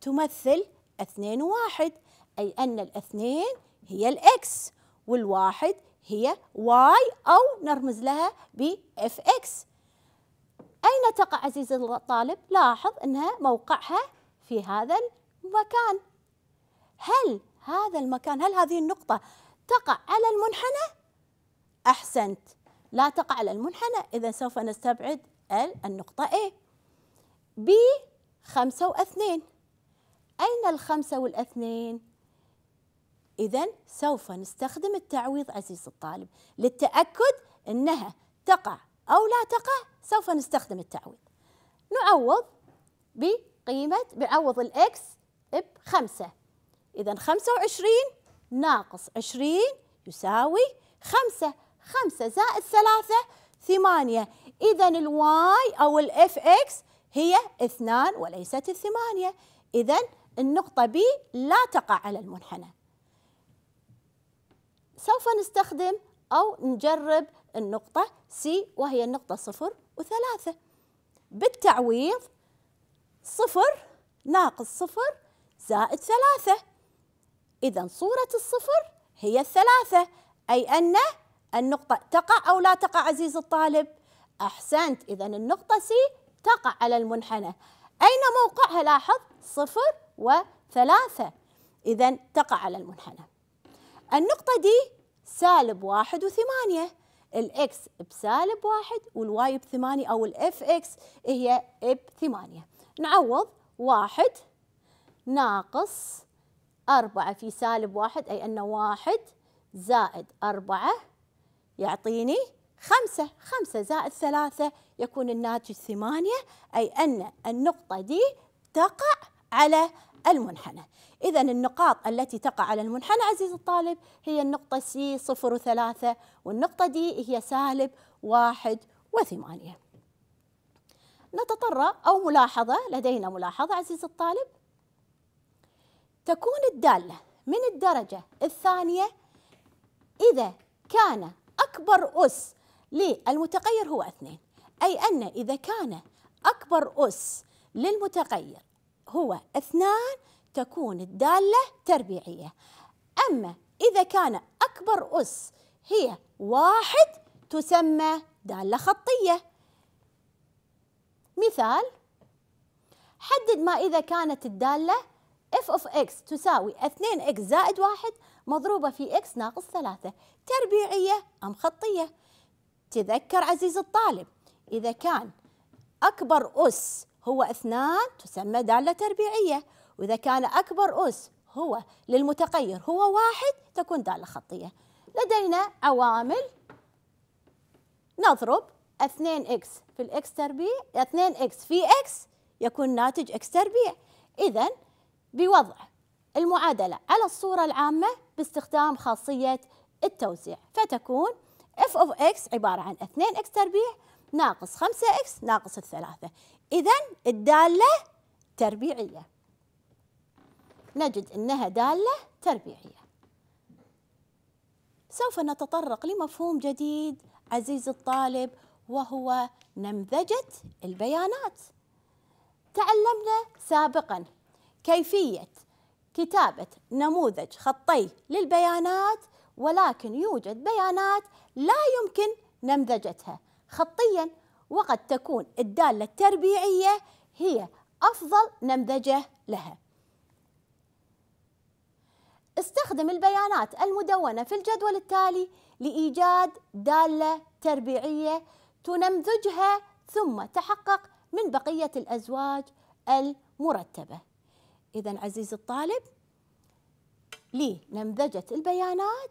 تمثل اثنين وواحد أي أن الاثنين هي الإكس والواحد هي واي أو نرمز لها ب اف اكس أين تقع عزيزي الطالب؟ لاحظ أنها موقعها في هذا المكان هل هذا المكان هل هذه النقطة تقع على المنحنى؟ أحسنت لا تقع على المنحنى إذا سوف نستبعد النقطة A B خمسة واثنين أين الخمسة والاثنين؟ إذا سوف نستخدم التعويض عزيز الطالب للتأكد أنها تقع أو لا تقع سوف نستخدم التعويض نعوض بقيمة بعوض الإكس بخمسة إذا 25 ناقص 20 يساوي 5 5 زائد 3 8 إذا الواي أو الاف اكس هي اثنان وليست الثمانية إذا النقطة ب لا تقع على المنحنى سوف نستخدم أو نجرب النقطة C وهي النقطة صفر وثلاثة بالتعويض صفر ناقص صفر زائد ثلاثة إذا صورة الصفر هي الثلاثة أي أن النقطة تقع أو لا تقع عزيز الطالب أحسنت إذا النقطة سي تقع على المنحنى أين موقعها لاحظ صفر وثلاثة إذا تقع على المنحنى النقطة دي سالب واحد وثمانية الإكس بسالب واحد والواي بثمانية أو الإف إكس هي بثمانية نعوض واحد ناقص أربعة في سالب واحد أي أن واحد زائد أربعة يعطيني خمسة خمسة زائد ثلاثة يكون الناتج ثمانية أي أن النقطة دي تقع على المنحنى إذا النقاط التي تقع على المنحنى عزيزي الطالب هي النقطة سي صفر وثلاثة والنقطة دي هي سالب واحد وثمانية نتطرق أو ملاحظة لدينا ملاحظة عزيزي الطالب تكون الدالة من الدرجة الثانية إذا كان أكبر أس للمتغير هو اثنين أي أن إذا كان أكبر أس للمتغير هو اثنان تكون الدالة تربيعية أما إذا كان أكبر أس هي واحد تسمى دالة خطية مثال حدد ما إذا كانت الدالة f of x تساوي 2 x زائد 1 مضروبة في x ناقص 3 تربيعية أم خطية تذكر عزيز الطالب إذا كان أكبر أس هو اثنان تسمى دالة تربيعية وإذا كان أكبر أس هو للمتغير هو واحد تكون دالة خطية لدينا عوامل نضرب 2x في الاكس تربيع 2x في x يكون ناتج x تربيع إذن بوضع المعادلة على الصورة العامة باستخدام خاصية التوزيع فتكون f of x عبارة عن 2x تربيع ناقص 5x ناقص الثلاثة إذا الدالة تربيعية نجد أنها دالة تربيعية سوف نتطرق لمفهوم جديد عزيزي الطالب وهو نمذجة البيانات تعلمنا سابقا كيفية كتابة نموذج خطي للبيانات ولكن يوجد بيانات لا يمكن نمذجتها خطيا وقد تكون الدالة التربيعية هي أفضل نمذجة لها استخدم البيانات المدونة في الجدول التالي لإيجاد دالة تربيعية تنمذجها ثم تحقق من بقية الأزواج المرتبة إذا عزيزي الطالب لنمذجة البيانات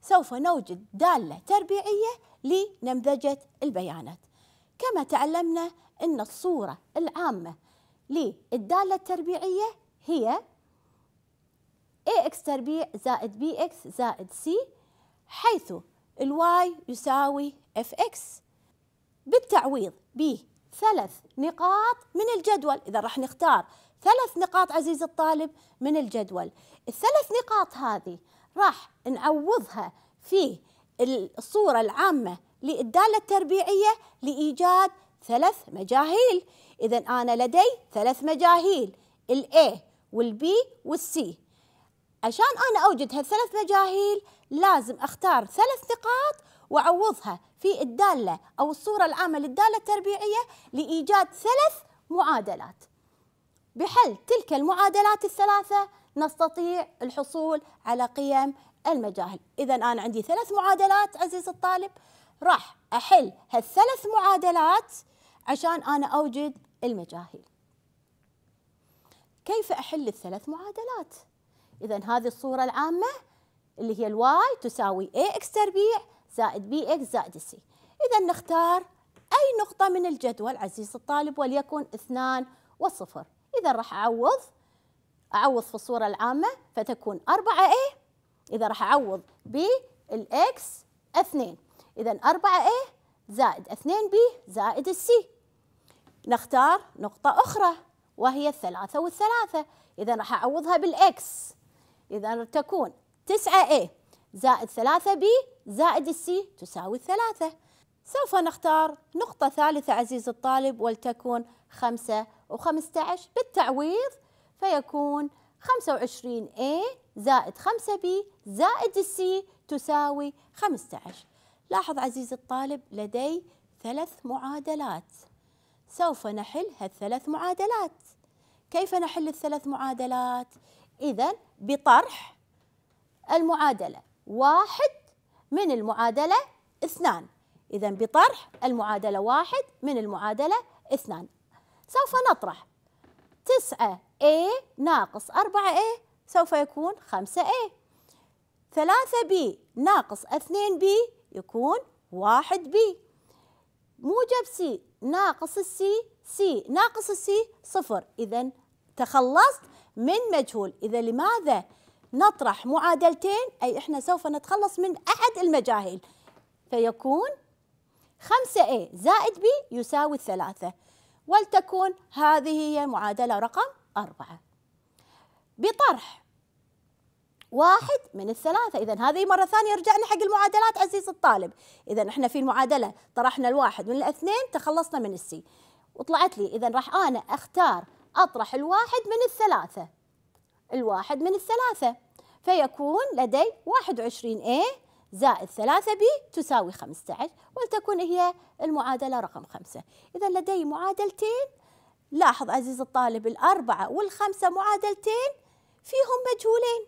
سوف نوجد دالة تربيعية لنمذجة البيانات كما تعلمنا أن الصورة العامة للدالة التربيعية هي AX تربيع زائد BX زائد C حيث الواي يساوي FX بالتعويض بثلاث نقاط من الجدول إذا راح نختار ثلاث نقاط عزيز الطالب من الجدول الثلاث نقاط هذه راح نعوضها في الصورة العامة للدالة التربيعية لإيجاد ثلاث مجاهيل إذا أنا لدي ثلاث مجاهيل B والبي والسي عشان أنا أوجد هالثلاث مجاهيل لازم أختار ثلاث نقاط وأعوضها في الدالة أو الصورة العامة للدالة التربيعية لإيجاد ثلاث معادلات بحل تلك المعادلات الثلاثة نستطيع الحصول على قيم المجاهل إذا أنا عندي ثلاث معادلات عزيز الطالب راح أحل هالثلاث معادلات عشان أنا أوجد المجاهيل كيف أحل الثلاث معادلات؟ إذا هذه الصورة العامة اللي هي الواي تساوي ax تربيع زائد bx زائد c إذا نختار أي نقطة من الجدول عزيز الطالب وليكن اثنان وصفر إذا راح أعوض أعوض في الصورة العامة فتكون 4 A إذا راح أعوض بالإكس 2 إذا 4 A زائد 2 B زائد السي نختار نقطة أخرى وهي الثلاثة والثلاثة إذا راح أعوضها بالإكس إذا تكون 9 A زائد 3 B زائد السي تساوي الثلاثة سوف نختار نقطة ثالثة عزيزي الطالب ولتكون 5 و15 بالتعويض فيكون 25A زائد 5B زائد السي تساوي 15 لاحظ عزيزي الطالب لدي ثلاث معادلات سوف نحل هالثلاث معادلات كيف نحل الثلاث معادلات؟ إذا بطرح المعادلة واحد من المعادلة اثنان إذا بطرح المعادلة واحد من المعادلة اثنان سوف نطرح 9 A ناقص 4 A سوف يكون 5 A 3 B ناقص 2 B يكون 1 B موجب C ناقص C C ناقص C صفر إذا تخلصت من مجهول إذا لماذا نطرح معادلتين أي إحنا سوف نتخلص من أحد المجاهيل فيكون 5A زائد B يساوي 3 ولتكون هذه هي معادلة رقم أربعة بطرح واحد من الثلاثة إذا هذه مرة ثانية رجعنا حق المعادلات عزيز الطالب إذا إحنا في المعادلة طرحنا الواحد من الاثنين تخلصنا من السي وطلعت لي إذا راح أنا أختار أطرح الواحد من الثلاثة الواحد من الثلاثة فيكون لدي 21 A زائد 3 بي تساوي 15 ولتكن هي المعادلة رقم 5 إذا لدي معادلتين لاحظ عزيزي الطالب الأربعة والخمسة معادلتين فيهم مجهولين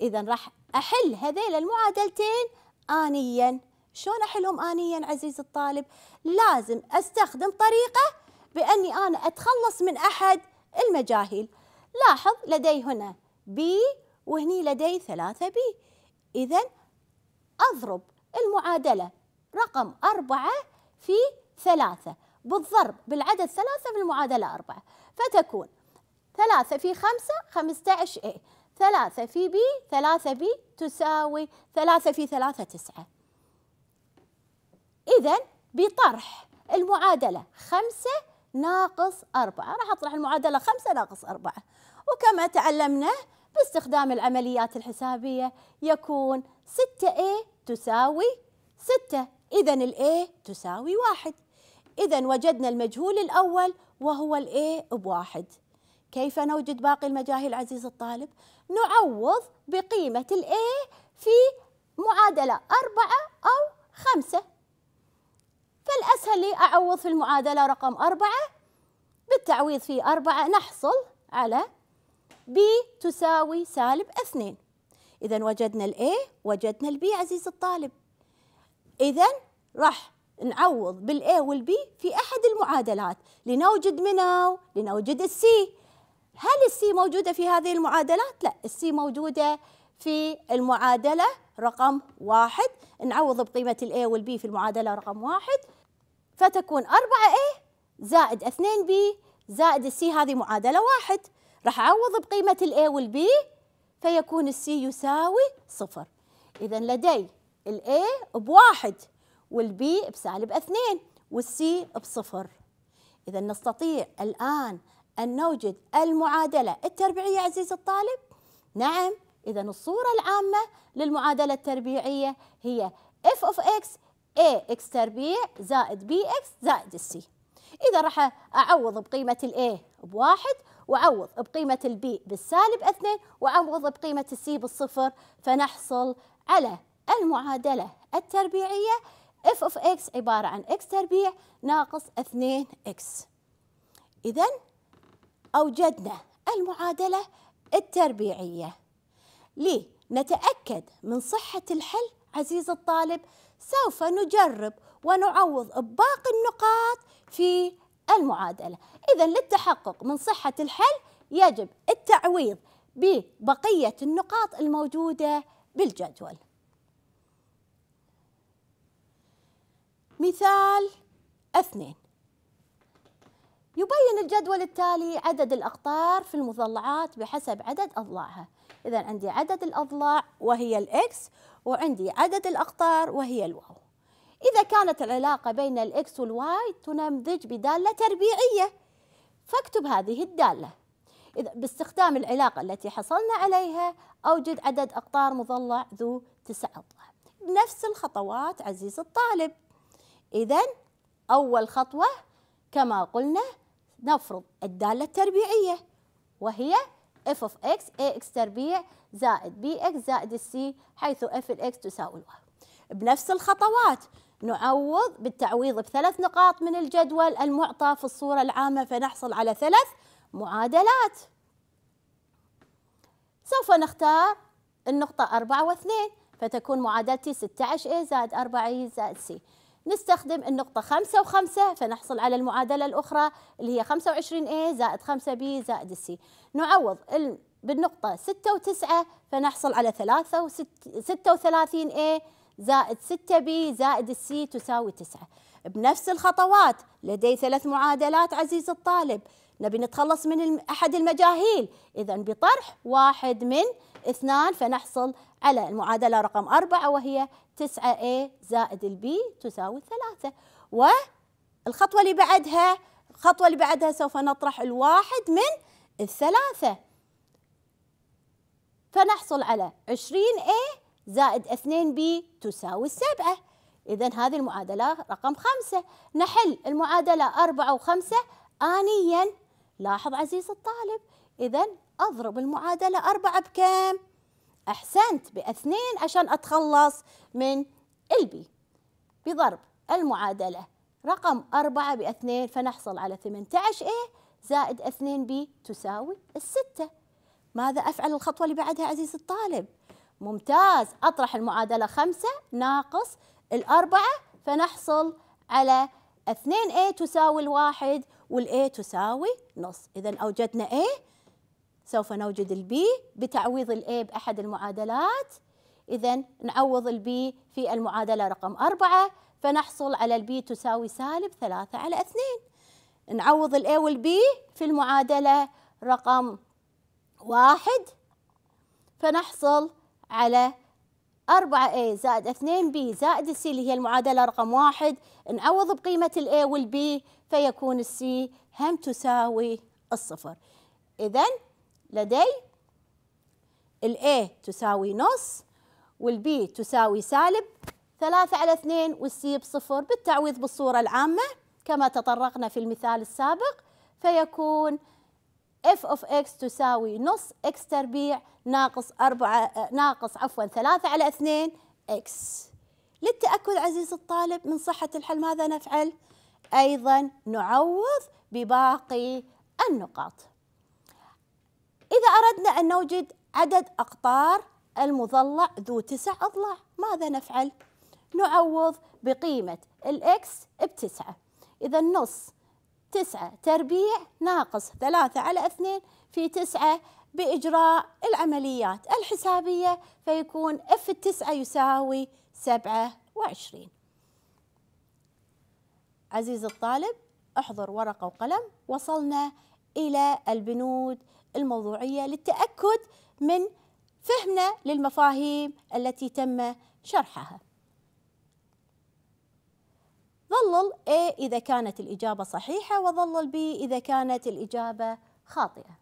إذا راح أحل هذيل المعادلتين آنياً شلون أحلهم آنياً عزيزي الطالب لازم أستخدم طريقة بأني أنا أتخلص من أحد المجاهيل لاحظ لدي هنا بي وهني لدي ثلاثة بي إذا أضرب المعادلة رقم أربعة في ثلاثة بالضرب بالعدد ثلاثة في المعادلة أربعة فتكون ثلاثة في خمسة خمسة عشر إيه ثلاثة في بي ثلاثة بي تساوي ثلاثة في ثلاثة تسعة إذا بطرح المعادلة خمسة ناقص أربعة راح أطرح المعادلة خمسة ناقص أربعة وكما تعلمنا باستخدام العمليات الحسابية يكون 6A تساوي 6 إذا A تساوي 1 إذا وجدنا المجهول الأول وهو A بواحد كيف نوجد باقي المجاهيل عزيز الطالب؟ نعوض بقيمة A في معادلة أربعة أو خمسة فالأسهل لي أعوض في المعادلة رقم أربعة بالتعويض في أربعة نحصل على B تساوي سالب اثنين إذا وجدنا الـ A وجدنا الـ B عزيز الطالب إذا راح نعوض بالـ A والـ B في أحد المعادلات لنوجد منه لنوجد الـ C هل الـ C موجودة في هذه المعادلات؟ لا الـ C موجودة في المعادلة رقم واحد نعوض بقيمة الـ A والـ B في المعادلة رقم واحد فتكون 4A زائد 2B زائد السي هذه معادلة واحد راح أعوض بقيمة الـ A والـ B فيكون الـ C يساوي صفر إذا لدي الـ A بواحد والـ B بسالب اثنين والـ C بصفر إذا نستطيع الآن أن نوجد المعادلة التربيعية عزيزي الطالب نعم إذا الصورة العامة للمعادلة التربيعية هي f of x a x تربيع زائد b x زائد c إذا راح أعوض بقيمة الـ a بواحد وعوض بقيمة البي بالسالب اثنين وعوض بقيمة السي بالصفر فنحصل على المعادلة التربيعية اف اوف اكس عبارة عن اكس تربيع ناقص 2 اكس إذا أوجدنا المعادلة التربيعية لنتأكد من صحة الحل عزيز الطالب سوف نجرب ونعوض باقي النقاط في المعادلة إذا للتحقق من صحة الحل يجب التعويض ببقية النقاط الموجودة بالجدول مثال اثنين يبين الجدول التالي عدد الأقطار في المضلعات بحسب عدد أضلاعها إذا عندي عدد الأضلاع وهي الإكس وعندي عدد الأقطار وهي الواو إذا كانت العلاقة بين الإكس والواي تنمذج بدالة تربيعية فاكتب هذه الدالة إذا باستخدام العلاقة التي حصلنا عليها أوجد عدد أقطار مضلع ذو تسع أضلاع بنفس الخطوات عزيز الطالب إذا أول خطوة كما قلنا نفرض الدالة التربيعية وهي f of x ax تربيع زائد bx زائد c حيث f الاكس تساوي الواي بنفس الخطوات نعوض بالتعويض بثلاث نقاط من الجدول المعطى في الصورة العامة فنحصل على ثلاث معادلات سوف نختار النقطة 4 و2 فتكون معادلتي 16A زائد 4A e زائد C نستخدم النقطة 5 و5 فنحصل على المعادلة الأخرى اللي هي 25A زائد 5B زائد C نعوض بالنقطة 6 و9 فنحصل على 36A زائد 6 بي زائد السي تساوي 9 بنفس الخطوات لدي ثلاث معادلات عزيز الطالب نبي نتخلص من أحد المجاهيل إذا بطرح واحد من اثنان فنحصل على المعادلة رقم أربعة وهي 9A زائد البي تساوي ثلاثة والخطوة اللي بعدها الخطوة اللي بعدها سوف نطرح الواحد من الثلاثة فنحصل على 20A زائد 2 بي تساوي 7 إذا هذه المعادلة رقم خمسة نحل المعادلة أربعة وخمسة آنيا لاحظ عزيز الطالب إذا أضرب المعادلة أربعة بكم؟ أحسنت باثنين عشان أتخلص من البي بضرب المعادلة رقم أربعة باثنين فنحصل على 18 إيه زائد 2 بي تساوي الستة ماذا أفعل الخطوة اللي بعدها عزيز الطالب؟ ممتاز أطرح المعادلة خمسة ناقص الأربعة فنحصل على 2A تساوي الواحد A تساوي نص إذا أوجدنا A سوف نوجد البي بتعويض الاي بأحد المعادلات إذا نعوض البي في المعادلة رقم أربعة فنحصل على البي تساوي سالب ثلاثة على اثنين نعوض الاي والبي في المعادلة رقم واحد فنحصل على 4A زائد 2B زائد السي اللي هي المعادلة رقم واحد نعوض بقيمة الA B فيكون السي هم تساوي الصفر إذا لدي الA تساوي نص والبي تساوي سالب ثلاثة على اثنين والسي بصفر بالتعويض بالصورة العامة كما تطرقنا في المثال السابق فيكون اف اوف اكس تساوي نص اكس تربيع ناقص أربعة ناقص عفوا ثلاثة على اثنين اكس للتأكد عزيز الطالب من صحة الحل ماذا نفعل؟ أيضا نعوض بباقي النقاط إذا أردنا أن نوجد عدد أقطار المضلع ذو تسع أضلاع ماذا نفعل؟ نعوض بقيمة الإكس بتسعة إذا النص تسعة تربيع ناقص ثلاثة على اثنين في تسعة بإجراء العمليات الحسابية فيكون اف التسعة يساوي سبعة وعشرين عزيزي الطالب احضر ورقة وقلم وصلنا إلى البنود الموضوعية للتأكد من فهمنا للمفاهيم التي تم شرحها ظلل A إذا كانت الإجابة صحيحة وظلل B إذا كانت الإجابة خاطئة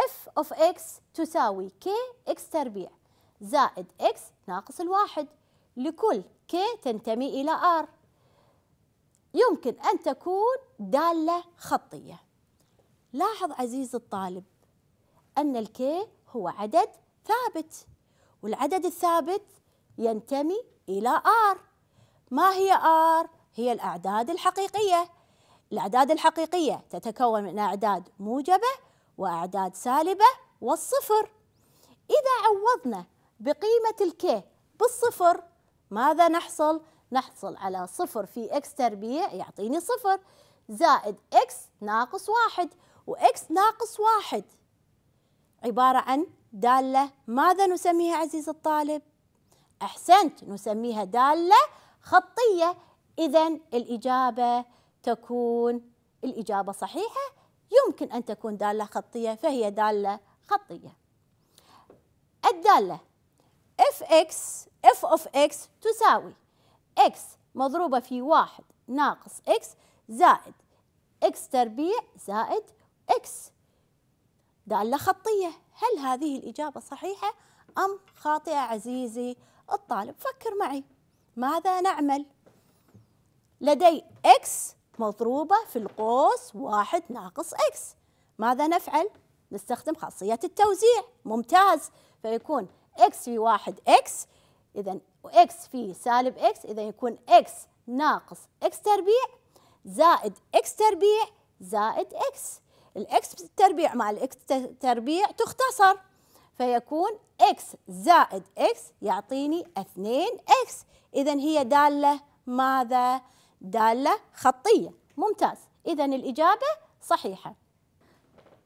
F of X تساوي K X تربيع زائد X ناقص الواحد لكل K تنتمي إلى R يمكن أن تكون دالة خطية لاحظ عزيز الطالب أن الك هو عدد ثابت والعدد الثابت ينتمي إلى R ما هي آر؟ هي الأعداد الحقيقية الأعداد الحقيقية تتكون من أعداد موجبة وأعداد سالبة والصفر إذا عوضنا بقيمة الكي بالصفر ماذا نحصل؟ نحصل على صفر في إكس تربيع يعطيني صفر زائد إكس ناقص واحد وإكس ناقص واحد عبارة عن دالة ماذا نسميها عزيز الطالب؟ أحسنت نسميها دالة خطيه اذا الاجابه تكون الاجابه صحيحه يمكن ان تكون داله خطيه فهي داله خطيه الداله اف x اف اوف x تساوي x مضروبه في واحد ناقص x زائد x تربيع زائد x داله خطيه هل هذه الاجابه صحيحه ام خاطئه عزيزي الطالب فكر معي ماذا نعمل؟ لدي x مضروبة في القوس واحد ناقص x ماذا نفعل؟ نستخدم خاصية التوزيع ممتاز فيكون x في واحد x إذا x في سالب x إذا يكون x ناقص x تربيع زائد x تربيع زائد x x تربيع مع x تربيع تختصر فيكون x زائد x يعطيني 2 x إذا هي دالة ماذا؟ دالة خطية ممتاز إذا الإجابة صحيحة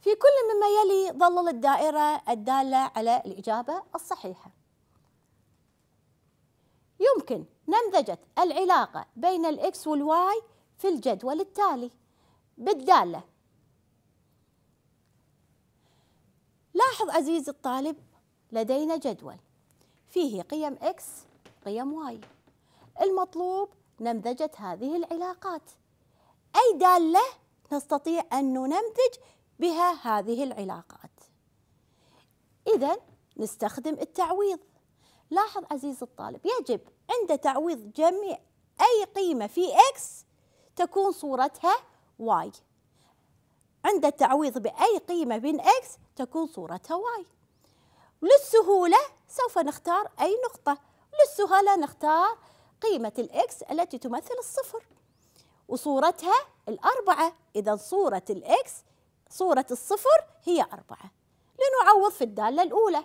في كل مما يلي ظلل الدائرة الدالة على الإجابة الصحيحة يمكن نمذجة العلاقة بين الإكس والواي في الجدول التالي بالدالة لاحظ عزيزي الطالب لدينا جدول فيه قيم إكس قيم واي المطلوب نمذجة هذه العلاقات أي دالة نستطيع أن ننمذج بها هذه العلاقات إذا نستخدم التعويض لاحظ عزيز الطالب يجب عند تعويض جميع أي قيمة في X تكون صورتها Y عند التعويض بأي قيمة من X تكون صورتها Y للسهولة سوف نختار أي نقطة للسهولة نختار قيمة الإكس التي تمثل الصفر وصورتها الأربعة إذا صورة الإكس صورة الصفر هي أربعة لنعوض في الدالة الأولى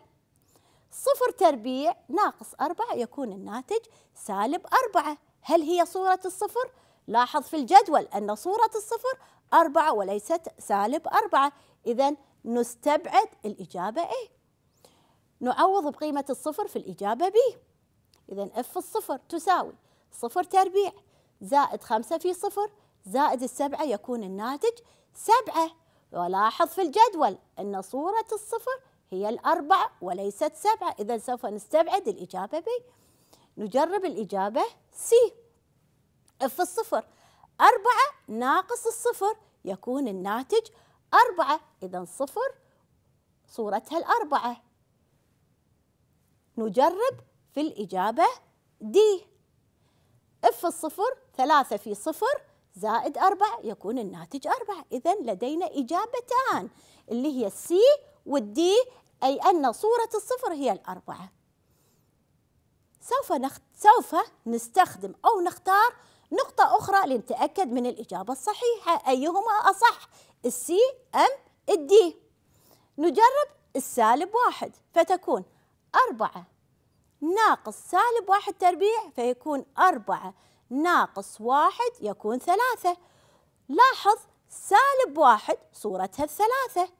صفر تربيع ناقص أربعة يكون الناتج سالب أربعة هل هي صورة الصفر؟ لاحظ في الجدول أن صورة الصفر أربعة وليست سالب أربعة إذا نستبعد الإجابة A نعوض بقيمة الصفر في الإجابة B إذا اف الصفر تساوي صفر تربيع زائد خمسة في صفر زائد السبعة يكون الناتج سبعة ولاحظ في الجدول أن صورة الصفر هي الأربعة وليست سبعة إذا سوف نستبعد الإجابة بي نجرب الإجابة سي اف الصفر أربعة ناقص الصفر يكون الناتج أربعة إذا صفر صورتها الأربعة نجرب في الإجابة دي اف الصفر ثلاثة في صفر زائد أربعة يكون الناتج أربعة إذا لدينا إجابتان اللي هي السي والدي أي أن صورة الصفر هي الأربعة سوف نخت... سوف نستخدم أو نختار نقطة أخرى لنتأكد من الإجابة الصحيحة أيهما أصح السي أم الدي نجرب السالب واحد فتكون أربعة ناقص سالب واحد تربيع فيكون أربعة ناقص واحد يكون ثلاثة لاحظ سالب واحد صورتها الثلاثة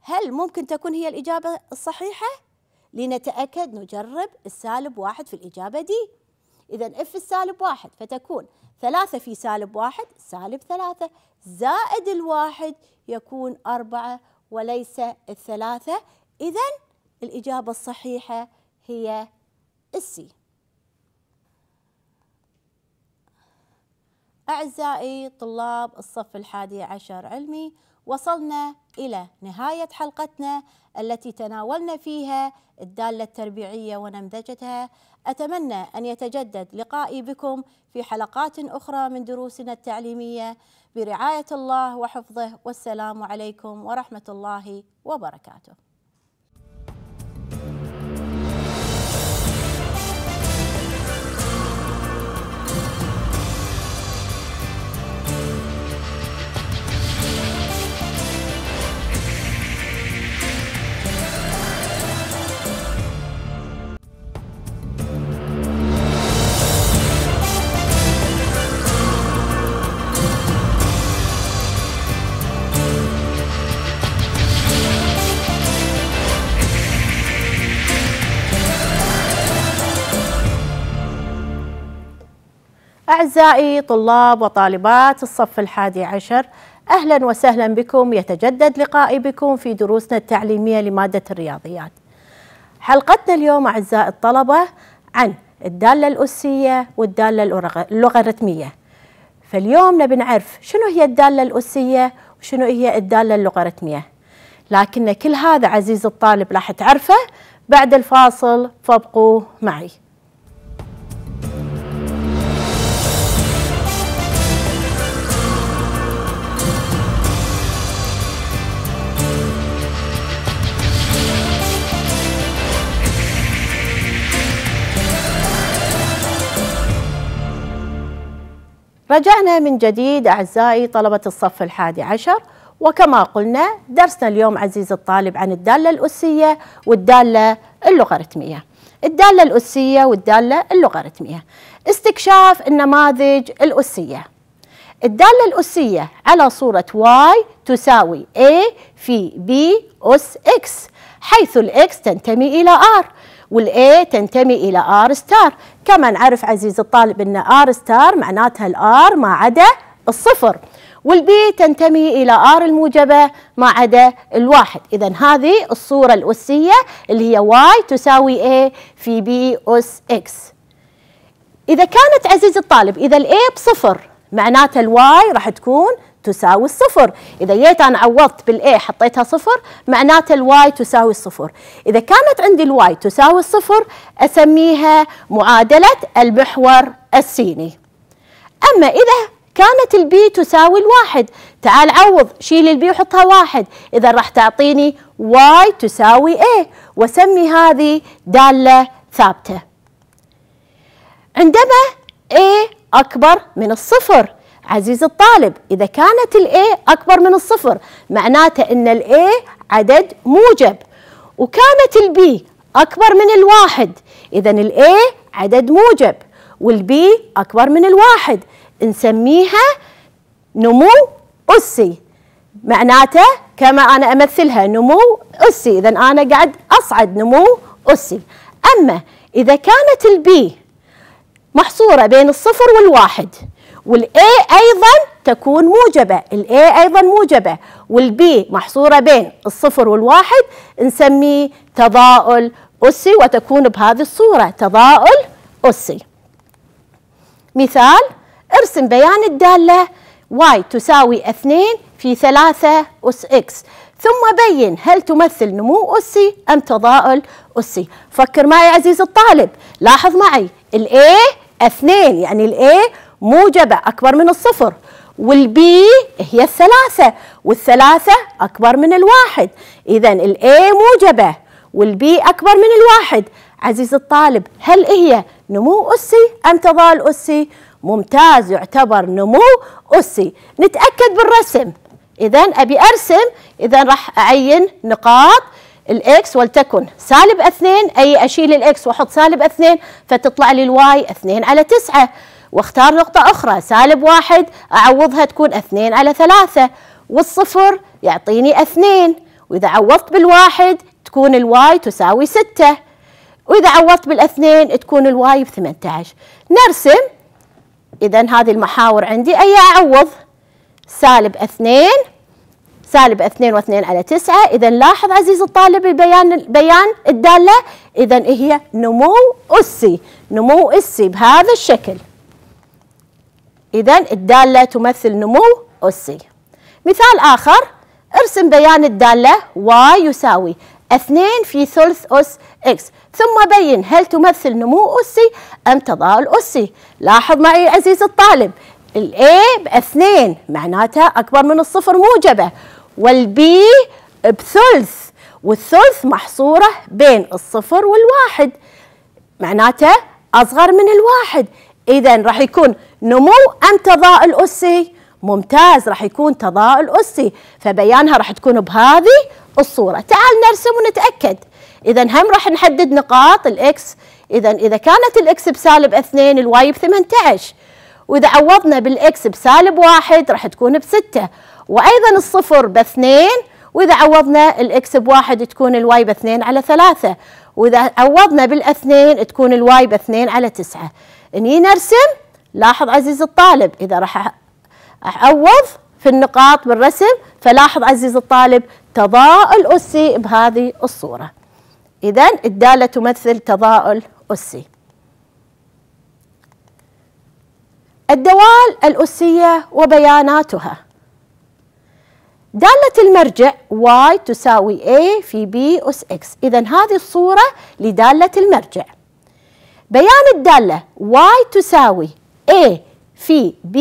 هل ممكن تكون هي الإجابة الصحيحة؟ لنتأكد نجرب السالب واحد في الإجابة دي إذا اف السالب واحد فتكون ثلاثة في سالب واحد سالب ثلاثة زائد الواحد يكون أربعة وليس الثلاثة إذا الإجابة الصحيحة هي السي أعزائي طلاب الصف الحادي عشر علمي وصلنا إلى نهاية حلقتنا التي تناولنا فيها الدالة التربيعية ونمذجتها أتمنى أن يتجدد لقائي بكم في حلقات أخرى من دروسنا التعليمية برعاية الله وحفظه والسلام عليكم ورحمة الله وبركاته أعزائي طلاب وطالبات الصف الحادي عشر أهلا وسهلا بكم يتجدد لقائي بكم في دروسنا التعليمية لمادة الرياضيات حلقتنا اليوم أعزائي الطلبة عن الدالة الأسية والدالة اللوغاريتمية فاليوم نبي نعرف شنو هي الدالة الأسية وشنو هي الدالة اللوغاريتمية لكن كل هذا عزيزي الطالب راح تعرفه بعد الفاصل فابقوا معي رجعنا من جديد أعزائي طلبة الصف الحادي عشر وكما قلنا درسنا اليوم عزيز الطالب عن الدالة الأسية والدالة اللوغاريتمية الدالة الأسية والدالة اللوغاريتمية استكشاف النماذج الأسية الدالة الأسية على صورة y تساوي a في b أس x حيث X تنتمي إلى r والa تنتمي إلى r ستار كما نعرف عزيزي الطالب أن آر ستار معناتها الآر ما عدا الصفر والبي تنتمي إلى آر الموجبة ما عدا الواحد إذا هذه الصورة الأسية اللي هي واي تساوي اي في بي أس إكس إذا كانت عزيزي الطالب إذا الاي بصفر معناتها الواي راح تكون تساوي الصفر إذا جيت أنا عوضت بالA حطيتها صفر معناته الواي تساوي الصفر إذا كانت عندي الواي تساوي الصفر أسميها معادلة المحور السيني أما إذا كانت البي تساوي الواحد تعال عوض شيل البي وحطها واحد إذا راح تعطيني واي تساوي A وسمي هذه دالة ثابتة عندما A أكبر من الصفر عزيز الطالب إذا كانت الإي أكبر من الصفر معناته أن الإي عدد موجب وكانت البي أكبر من الواحد إذا الإي عدد موجب والبي أكبر من الواحد نسميها نمو أسي معناته كما أنا أمثلها نمو أسي إذا أنا قاعد أصعد نمو أسي أما إذا كانت البي محصورة بين الصفر والواحد والاي ايضا تكون موجبه الاي ايضا موجبه والبي محصوره بين الصفر والواحد نسميه تضاؤل اسي وتكون بهذه الصوره تضاؤل اسي مثال ارسم بيان الداله واي تساوي 2 في 3 أس اكس ثم بين هل تمثل نمو أسي أم تضاؤل أسي فكر معي عزيزي الطالب لاحظ معي الاي 2 يعني الاي موجبة أكبر من الصفر والبي هي الثلاثة والثلاثة أكبر من الواحد إذا الأي موجبة والبي أكبر من الواحد عزيزي الطالب هل هي نمو أسي أم تضال أسي؟ ممتاز يعتبر نمو أسي نتأكد بالرسم إذا أبي أرسم إذا راح أعين نقاط الإكس ولتكن سالب اثنين أي أشيل الإكس وأحط سالب اثنين فتطلع لي الواي اثنين على تسعة واختار نقطة أخرى سالب واحد أعوضها تكون اثنين على ثلاثة والصفر يعطيني اثنين وإذا عوضت بالواحد تكون الواي تساوي ستة وإذا عوضت بالاثنين تكون الواي بثمانية عشر نرسم إذا هذه المحاور عندي أي أعوض سالب اثنين سالب اثنين واثنين على تسعة إذا لاحظ عزيزي الطالب البيان البيان الدالة إذا هي نمو أسي نمو أسي بهذا الشكل إذا الدالة تمثل نمو أسي مثال آخر ارسم بيان الدالة y يساوي 2 في ثلث أس x ثم بين هل تمثل نمو أسي أم تضاءل أسي لاحظ معي عزيزي الطالب الـ A بـ 2 معناتها أكبر من الصفر موجبة والـ B بثلث والثلث محصورة بين الصفر والواحد معناته أصغر من الواحد إذا راح يكون نمو أم تضاءل أسي ممتاز راح يكون تضاءل أسي فبيانها راح تكون بهذه الصورة تعال نرسم ونتأكد إذا هم راح نحدد نقاط الإكس إذا إذا كانت الإكس بسالب 2 الواي ب 18 وإذا عوضنا بالإكس بسالب 1 راح تكون ب 6 وأيضا الصفر ب 2 وإذا عوضنا الإكس ب 1 تكون الواي ب 2 على 3 وإذا عوضنا بالاثنين تكون الواي ب 2 على 9 إني نرسم لاحظ عزيز الطالب إذا راح أعوض في النقاط بالرسم فلاحظ عزيز الطالب تضاؤل أسي بهذه الصورة إذا الدالة تمثل تضاؤل أسي الدوال الأسية وبياناتها دالة المرجع y تساوي a في b أس x إذا هذه الصورة لدالة المرجع بيان الدالة y تساوي A في B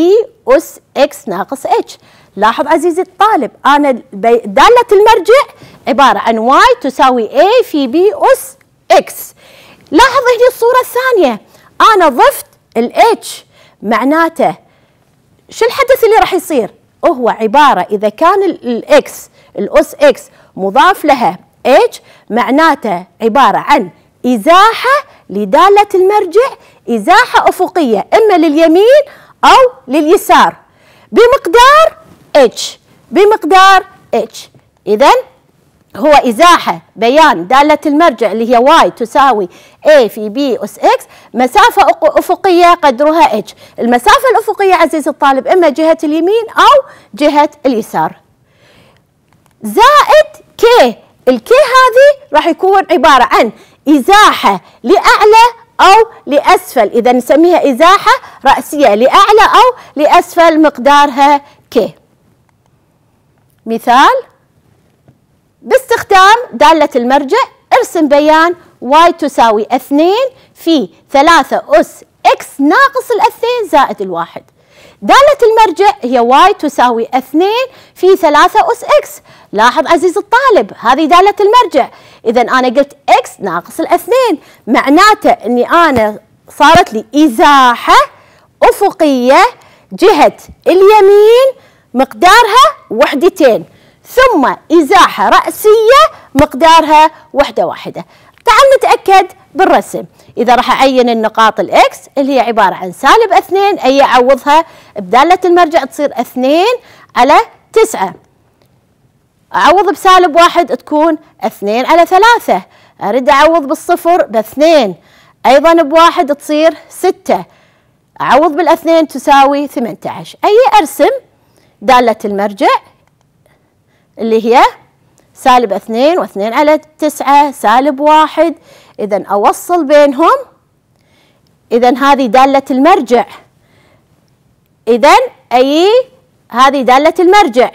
أس X ناقص H لاحظ عزيزي الطالب أنا دالة المرجع عبارة عن Y تساوي A في B أس X لاحظ هنا الصورة الثانية أنا ضفت ال H معناته شو الحدث اللي راح يصير هو عبارة إذا كان ال X الأس X مضاف لها H معناته عبارة عن إزاحة لدالة المرجع إزاحة أفقية إما لليمين أو لليسار بمقدار H بمقدار H إذا هو إزاحة بيان دالة المرجع اللي هي Y تساوي A في B أس X مسافة أفقية قدرها H المسافة الأفقية عزيزي الطالب إما جهة اليمين أو جهة اليسار زائد K الكي هذه راح يكون عبارة عن إزاحة لأعلى أو لأسفل إذا نسميها إزاحة رأسية لأعلى أو لأسفل مقدارها ك مثال باستخدام دالة المرجع ارسم بيان y تساوي 2 في 3 أس x ناقص الاثنين زائد الواحد دالة المرجع هي y تساوي 2 في 3 أس x لاحظ عزيز الطالب هذه دالة المرجع إذا أنا قلت إكس ناقص الاثنين معناته إني أنا صارت لي إزاحة أفقية جهة اليمين مقدارها وحدتين ثم إزاحة رأسية مقدارها وحدة واحدة تعال نتأكد بالرسم إذا راح أعين النقاط الإكس اللي هي عبارة عن سالب اثنين أي أعوضها بدالة المرجع تصير اثنين على تسعة أعوض بسالب واحد تكون اثنين على ثلاثة أريد أعوض بالصفر باثنين أيضا بواحد تصير ستة أعوض بالاثنين تساوي 18 أي أرسم دالة المرجع اللي هي سالب اثنين واثنين على تسعة سالب واحد إذا أوصل بينهم إذا هذه دالة المرجع إذا أي هذه دالة المرجع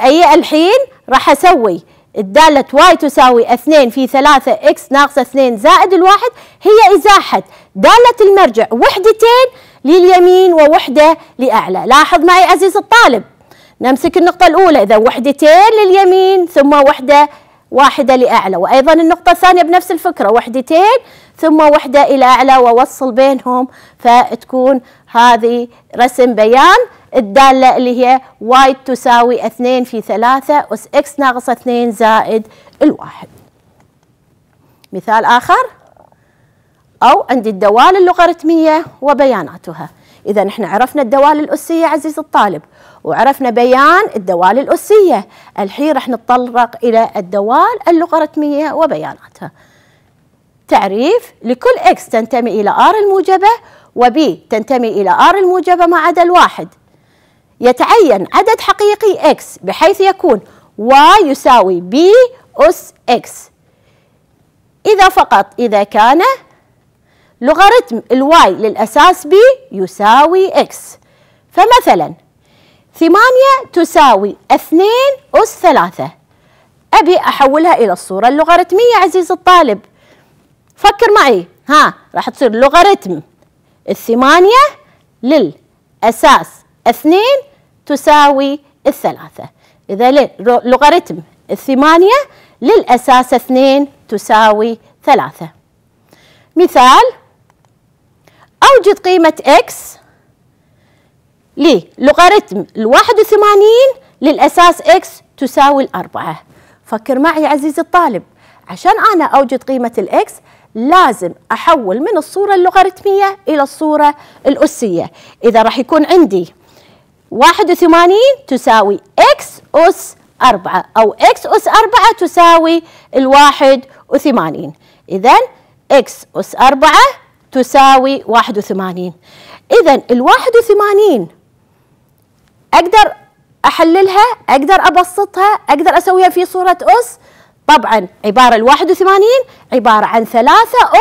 أي الحين راح اسوي الدالة واي تساوي اثنين في ثلاثة اكس ناقص اثنين زائد الواحد هي ازاحة دالة المرجع وحدتين لليمين ووحدة لأعلى لاحظ معي عزيز الطالب نمسك النقطة الأولى إذا وحدتين لليمين ثم وحدة واحدة لأعلى وأيضا النقطة الثانية بنفس الفكرة وحدتين ثم وحدة إلى أعلى ووصل بينهم فتكون هذه رسم بيان الدالة اللي هي واي تساوي 2 في 3 أس إكس ناقص 2 زائد الواحد مثال آخر أو عندي الدوال اللوغاريتمية وبياناتها إذا نحن عرفنا الدوال الأسية عزيزي الطالب وعرفنا بيان الدوال الأسية الحين راح نتطرق إلى الدوال اللوغاريتمية وبياناتها تعريف لكل إكس تنتمي إلى آر الموجبة وبي تنتمي إلى آر الموجبة ما عدا الواحد يتعين عدد حقيقي x بحيث يكون y يساوي b أس x إذا فقط إذا كان لوغاريتم الواي للأساس b يساوي x فمثلا ثمانية تساوي اثنين أس ثلاثة أبي أحولها إلى الصورة اللوغاريتمية عزيز الطالب فكر معي ها راح تصير لوغاريتم الثمانية للأساس اثنين تساوي الثلاثة إذا لوغاريتم الثمانية للأساس اثنين تساوي ثلاثة مثال أوجد قيمة x للوغاريتم الواحد وثمانين للأساس x تساوي الأربعة فكر معي عزيزي الطالب عشان أنا أوجد قيمة الإكس لازم أحول من الصورة اللوغاريتمية إلى الصورة الأسية إذا راح يكون عندي 81 تساوي اكس أس 4 أو اكس أس 4 تساوي ال 81 إذا اكس أس 4 تساوي 81 إذا ال 81 أقدر أحللها أقدر أبسطها أقدر أسويها في صورة أس طبعا عبارة ال 81 عبارة عن 3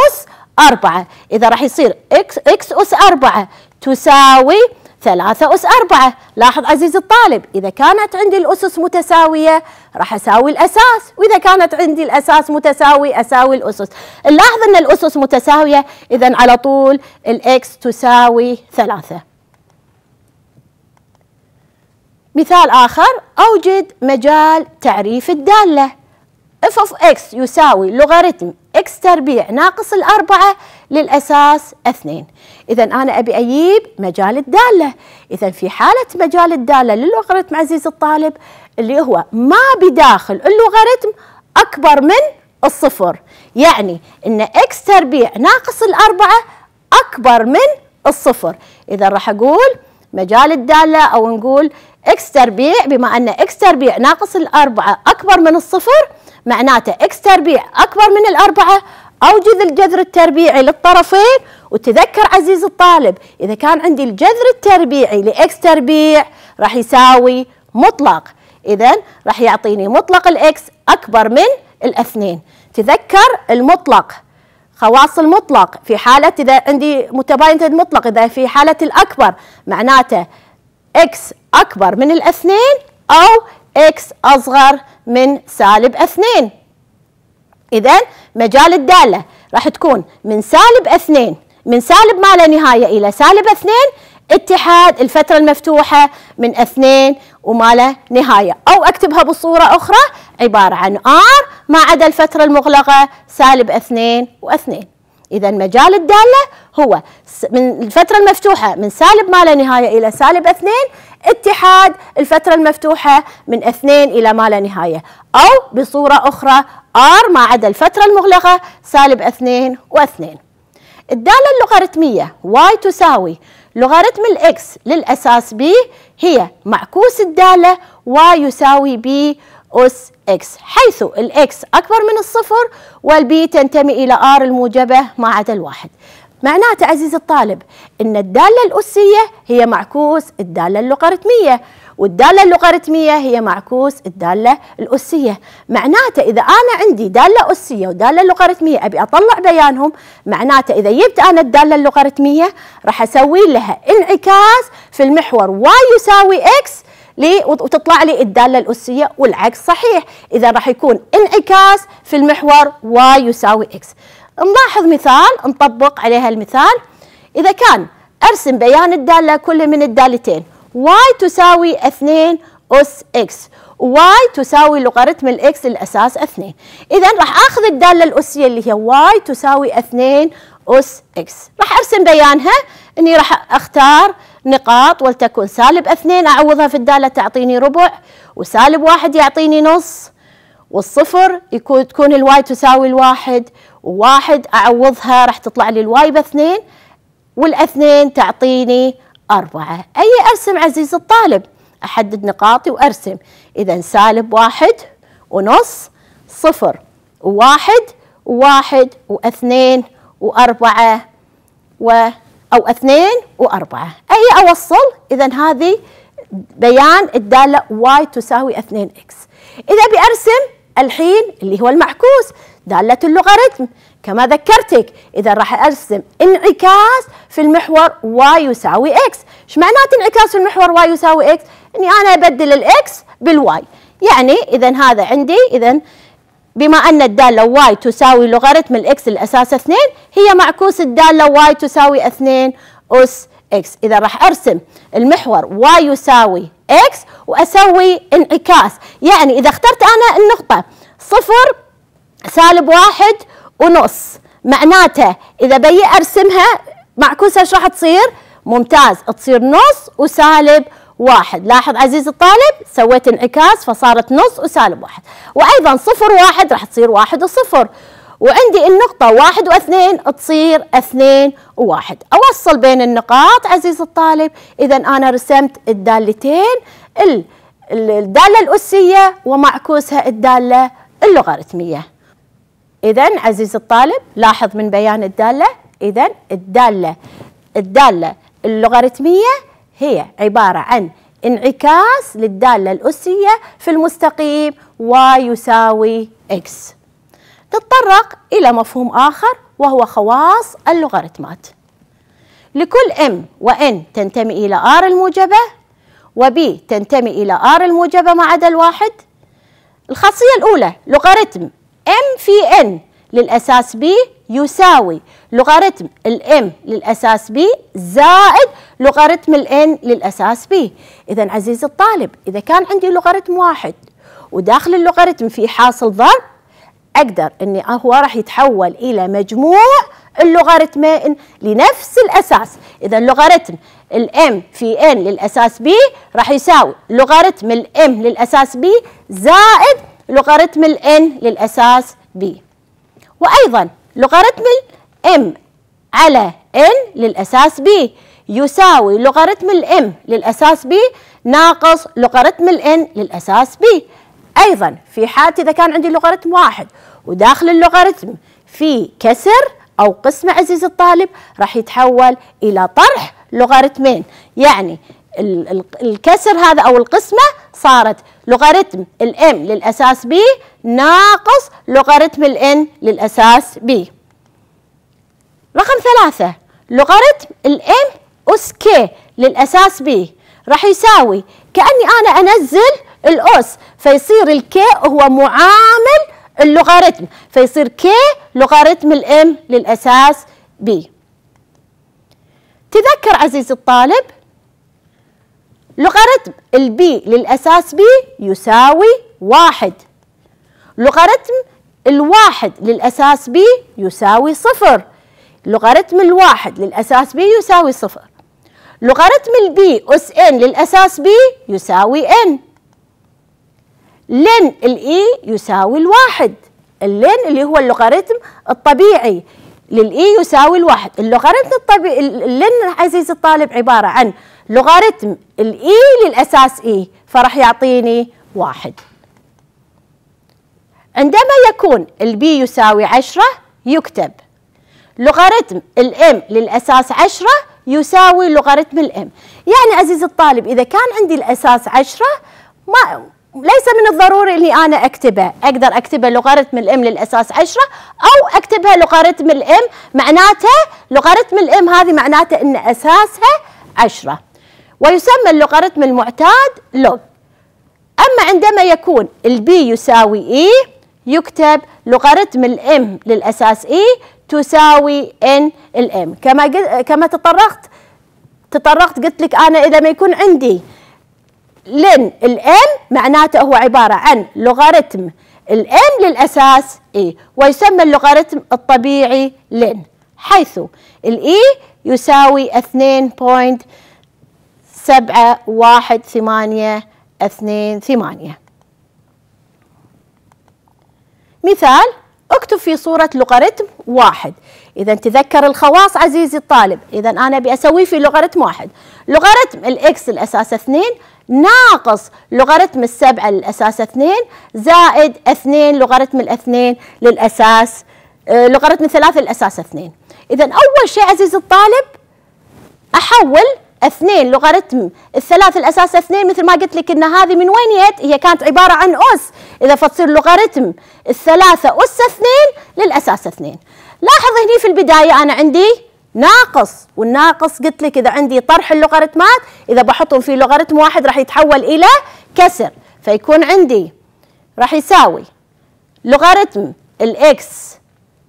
أس 4 إذا راح يصير اكس اكس أس 4 تساوي ثلاثة أس أربعة لاحظ عزيزي الطالب إذا كانت عندي الأسس متساوية راح أساوي الأساس وإذا كانت عندي الأساس متساوي أساوي الأسس نلاحظ أن الأسس متساوية إذا على طول الإكس تساوي ثلاثة مثال آخر أوجد مجال تعريف الدالة f of x يساوي لوغاريتم x تربيع ناقص الأربعة للأساس اثنين إذا أنا أبي أجيب مجال الدالة إذا في حالة مجال الدالة للوغاريتم عزيز الطالب اللي هو ما بداخل اللوغاريتم أكبر من الصفر يعني أن إكس تربيع ناقص الأربعة أكبر من الصفر إذا راح أقول مجال الدالة أو نقول إكس تربيع بما أن إكس تربيع ناقص الأربعة أكبر من الصفر معناته إكس تربيع أكبر من الأربعة أوجد الجذر التربيعي للطرفين وتذكر عزيز الطالب إذا كان عندي الجذر التربيعي لإكس تربيع راح يساوي مطلق إذا راح يعطيني مطلق الإكس أكبر من الاثنين تذكر المطلق خواص المطلق في حالة إذا عندي متباينة المطلق إذا في حالة الأكبر معناته إكس أكبر من الاثنين أو إكس أصغر من سالب اثنين إذا مجال الدالة راح تكون من سالب اثنين من سالب ما لا نهاية إلى سالب اثنين اتحاد الفترة المفتوحة من اثنين وما لا نهاية أو أكتبها بصورة أخرى عبارة عن R ما عدا الفترة المغلقة سالب اثنين واثنين إذا مجال الدالة هو من الفترة المفتوحة من سالب ما لا نهاية إلى سالب اثنين اتحاد الفترة المفتوحة من اثنين إلى ما لا نهاية أو بصورة أخرى R ما عدا الفترة المغلقة سالب اثنين واثنين الدالة اللوغاريتمية y تساوي لوغاريتم الإكس للأساس b هي معكوس الدالة y يساوي b أس إكس حيث الإكس أكبر من الصفر والبي تنتمي إلى R الموجبة ما عدا الواحد معناته عزيزي الطالب أن الدالة الأسية هي معكوس الدالة اللوغاريتمية والدالة اللوغاريتمية هي معكوس الدالة الأسية معناته إذا أنا عندي دالة أسية ودالة لوغاريتمية أبي أطلع بيانهم معناته إذا جبت أنا الدالة اللوغاريتمية راح أسوي لها انعكاس في المحور y يساوي x لي وتطلع لي الدالة الأسية والعكس صحيح إذا راح يكون انعكاس في المحور y يساوي x نلاحظ مثال نطبق عليها المثال إذا كان أرسم بيان الدالة كل من الدالتين y تساوي 2 أس x y تساوي لوغاريتم الاكس الاساس 2 اذا راح اخذ الداله الاسيه اللي هي واي تساوي 2 اس اكس راح ارسم بيانها اني راح اختار نقاط ولتكن سالب 2 اعوضها في الداله تعطيني ربع وسالب واحد يعطيني نص والصفر يكون تكون الواي تساوي الواحد وواحد اعوضها راح تطلع لي الواي باثنين والاثنين تعطيني أربعة أي أرسم عزيز الطالب أحدد نقاطي وأرسم إذا سالب واحد ونص صفر وواحد وواحد واثنين وأربعة و أو اثنين وأربعة أي أوصل إذا هذه بيان الدالة y تساوي 2x إذا بأرسم الحين اللي هو المعكوس دالة اللوغاريتم كما ذكرتك إذا راح أرسم انعكاس في المحور y يساوي x إيش معناته انعكاس في المحور y يساوي x؟ إني أنا أبدل الإكس بالواي يعني إذا هذا عندي إذا بما أن الدالة y تساوي لوغاريتم الإكس الأساس 2 هي معكوس الدالة y تساوي 2 أس x إذا راح أرسم المحور y يساوي x وأسوي انعكاس يعني إذا اخترت أنا النقطة صفر سالب واحد ونص معناته إذا بي أرسمها معكوسة إيش راح تصير؟ ممتاز تصير نص وسالب واحد لاحظ عزيزي الطالب سويت انعكاس فصارت نص وسالب واحد وأيضا صفر واحد راح تصير واحد وصفر وعندي النقطة واحد واثنين تصير اثنين وواحد أوصل بين النقاط عزيزي الطالب إذا أنا رسمت الدالتين الدالة الأسية ومعكوسها الدالة اللوغاريتمية إذا عزيز الطالب لاحظ من بيان الدالة إذا الدالة الدالة اللوغاريتمية هي عبارة عن انعكاس للدالة الأسية في المستقيم y يساوي x نتطرق إلى مفهوم آخر وهو خواص اللوغاريتمات لكل m n تنتمي إلى r الموجبة b تنتمي إلى r الموجبة ما عدا الواحد الخاصية الأولى لوغاريتم ام في ان للاساس بي يساوي لوغاريتم الام للاساس بي زائد لوغاريتم N للاساس بي اذا عزيزي الطالب اذا كان عندي لوغاريتم واحد وداخل اللوغاريتم في حاصل ضرب اقدر اني هو راح يتحول الى مجموع اللوغاريتمين لنفس الاساس اذا لوغاريتم M في ان للاساس بي راح يساوي لوغاريتم M للاساس بي زائد لوغاريتم ال N للأساس B وأيضا لوغاريتم ال M على N للأساس B يساوي لوغاريتم ال M للأساس B ناقص لوغاريتم ال N للأساس B أيضا في حالة إذا كان عندي لوغاريتم واحد وداخل اللوغاريتم في كسر أو قسمة عزيزي الطالب راح يتحول إلى طرح لوغاريتمين يعني الكسر هذا أو القسمة صارت لوغاريتم الام للأساس بي ناقص لوغاريتم الان للأساس بي رقم ثلاثة لوغاريتم الام أس كي للأساس بي راح يساوي كأني أنا أنزل الأس فيصير الكي هو معامل اللوغاريتم فيصير كي لوغاريتم الام للأساس بي تذكر عزيزي الطالب لوغاريتم البي للأساس بي يساوي واحد لوغاريتم الواحد للأساس بي يساوي صفر لوغاريتم الواحد للأساس بي يساوي صفر لوغاريتم البي أس إن للأساس بي يساوي إن لن الإي e يساوي الواحد اللين اللي هو اللوغاريتم الطبيعي للإي e يساوي الواحد اللوغاريتم الطبيعي اللين عزيزي الطالب عبارة عن لوغاريتم الاي للاساس اي فراح يعطيني واحد عندما يكون البي يساوي عشرة يكتب لوغاريتم الام للاساس عشرة يساوي لوغاريتم الام يعني عزيزي الطالب اذا كان عندي الاساس عشرة ما ليس من الضروري اني انا اكتبه، اقدر اكتبه لوغاريتم الام للاساس عشرة او اكتبها لوغاريتم الام معناته لوغاريتم الام هذه معناته ان اساسها عشره ويسمى اللوغاريتم المعتاد لوغ أما عندما يكون البي يساوي إي e، يكتب لوغاريتم الام للأساس إي e تساوي ان الام كما كما تطرقت تطرقت قلت لك أنا إذا ما يكون عندي لن الام معناته هو عبارة عن لوغاريتم الام للأساس إي e، ويسمى اللوغاريتم الطبيعي لن حيث الإي يساوي 2. سبعة واحد ثمانية اثنين ثمانية مثال اكتب في صورة لوغاريتم واحد إذا تذكر الخواص عزيزي الطالب إذا أنا بأسويه في لوغاريتم واحد لوغاريتم الإكس الأساس اثنين ناقص لوغاريتم السبعة للأساس اثنين زائد اثنين لوغاريتم الاثنين للأساس آه، لوغاريتم الثلاثة للأساس اثنين إذا أول شيء عزيزي الطالب أحول اثنين لوغاريتم الثلاث الاساس اثنين مثل ما قلت لك ان هذه من وين جت؟ هي كانت عباره عن اس اذا فتصير لوغاريتم الثلاثه اس اثنين للاساس اثنين. لاحظ هني في البدايه انا عندي ناقص والناقص قلت لك اذا عندي طرح اللوغاريتمات اذا بحطهم في لوغاريتم واحد راح يتحول الى كسر فيكون عندي راح يساوي لوغاريتم الاكس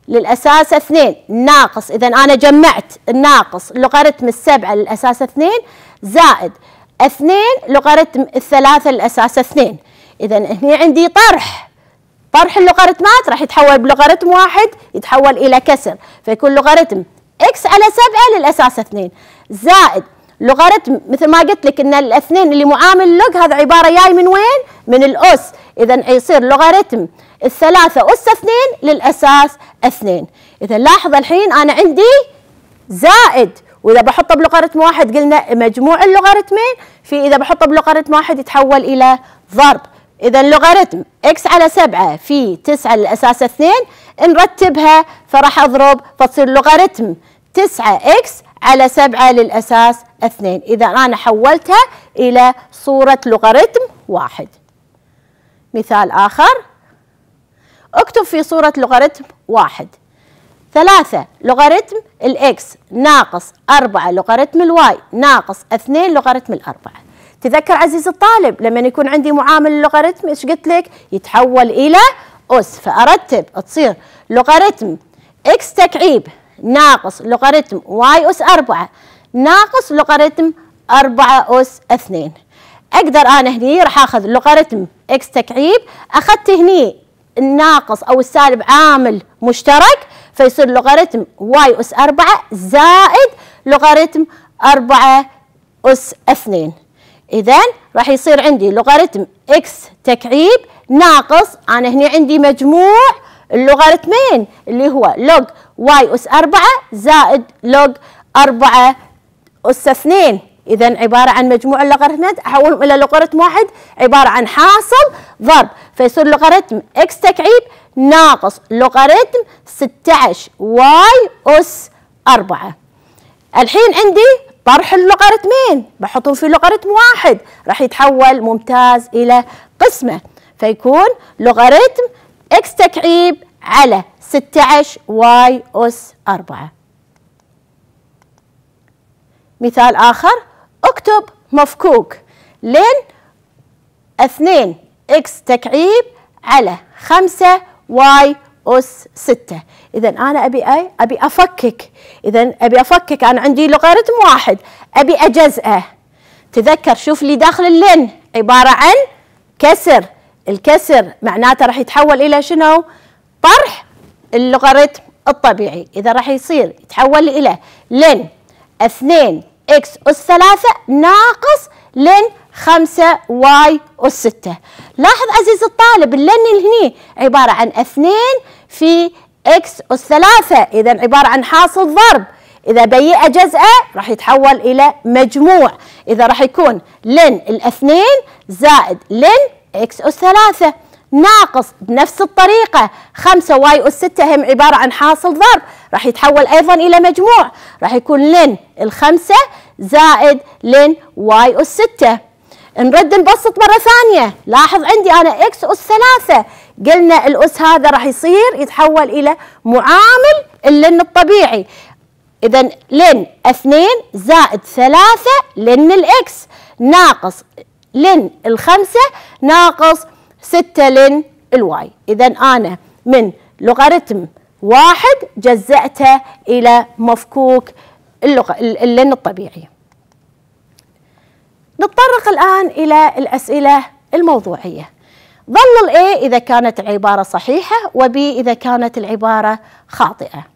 للأساس اثنين ناقص إذا أنا جمعت الناقص لوغاريتم السبعة للأساس اثنين زائد اثنين لوغاريتم الثلاثة للأساس اثنين إذا هني عندي طرح طرح اللوغاريتمات راح يتحول بلوغاريتم واحد يتحول إلى كسر فيكون لوغاريتم إكس على سبعة للأساس اثنين زائد لوغاريتم مثل ما قلت لك ان الاثنين اللي معامل لوج هذا عباره جاي من وين؟ من الاس اذا يصير لوغاريتم الثلاثه اس اثنين للاساس اثنين اذا لاحظ الحين انا عندي زائد واذا بحطه بلوغاريتم واحد قلنا مجموع اللوغاريتمين في اذا بحطه بلوغاريتم واحد يتحول الى ضرب اذا لوغاريتم اكس على سبعة في تسعة للاساس اثنين نرتبها فراح اضرب فتصير لوغاريتم تسعة اكس على سبعة للأساس اثنين إذا أنا حولتها إلى صورة لوغاريتم واحد مثال آخر اكتب في صورة لوغاريتم واحد ثلاثة لوغاريتم الإكس ناقص أربعة لوغاريتم الواي ناقص اثنين لوغاريتم الأربعة تذكر عزيزي الطالب لما يكون عندي معامل اللوغاريتم ايش قلت لك يتحول إلى أس فأرتب تصير لوغاريتم إكس تكعيب ناقص لوغاريتم واي أس أربعة ناقص لوغاريتم أربعة أس اثنين أقدر أنا هني راح أخذ لوغاريتم إكس تكعيب أخذت هني الناقص أو السالب عامل مشترك فيصير لوغاريتم واي أس أربعة زائد لوغاريتم أربعة أس اثنين إذا راح يصير عندي لوغاريتم إكس تكعيب ناقص أنا هني عندي مجموع اللوغاريتمين اللي هو لوج واي أس 4 زائد لوج 4 أس 2 إذا عبارة عن مجموع اللوغاريتمات أحولهم إلى لوغاريتم واحد عبارة عن حاصل ضرب فيصير لوغاريتم إكس تكعيب ناقص لوغاريتم 16 واي أس 4 الحين عندي طرح اللوغاريتمين بحطهم في لوغاريتم واحد راح يتحول ممتاز إلى قسمة فيكون لوغاريتم إكس تكعيب على 16 واي أس 4 مثال آخر اكتب مفكوك لين 2 إكس تكعيب على 5 واي أس 6 إذا أنا أبي أي أبي أفكك إذا أبي أفكك أنا عندي لوغاريتم واحد أبي أجزئه تذكر شوف لي داخل اللين عبارة عن كسر الكسر معناته راح يتحول إلى شنو؟ طرح اللوغاريتم الطبيعي إذا راح يصير يتحول إلى لين 2 إكس أس 3 ناقص لين 5 واي أس 6 لاحظ عزيز الطالب اللن هني عبارة عن 2 في إكس أس 3 إذا عبارة عن حاصل ضرب إذا بيئة جزأة راح يتحول إلى مجموع إذا راح يكون لين الاثنين زائد لين إكس أس 3 ناقص بنفس الطريقة 5 واي أس 6 هم عبارة عن حاصل ضرب راح يتحول أيضا إلى مجموع راح يكون لن الخمسة زائد لن واي أس 6 نرد نبسط مرة ثانية لاحظ عندي أنا إكس أس 3 قلنا الأس هذا راح يصير يتحول إلى معامل اللن الطبيعي إذا لن 2 زائد 3 لن الإكس ناقص لن الخمسة ناقص 6 لن الواي إذا أنا من لوغاريتم واحد جزأته إلى مفكوك اللغة اللن الطبيعي نتطرق الآن إلى الأسئلة الموضوعية ظل الاي إذا كانت العبارة صحيحة وبي إذا كانت العبارة خاطئة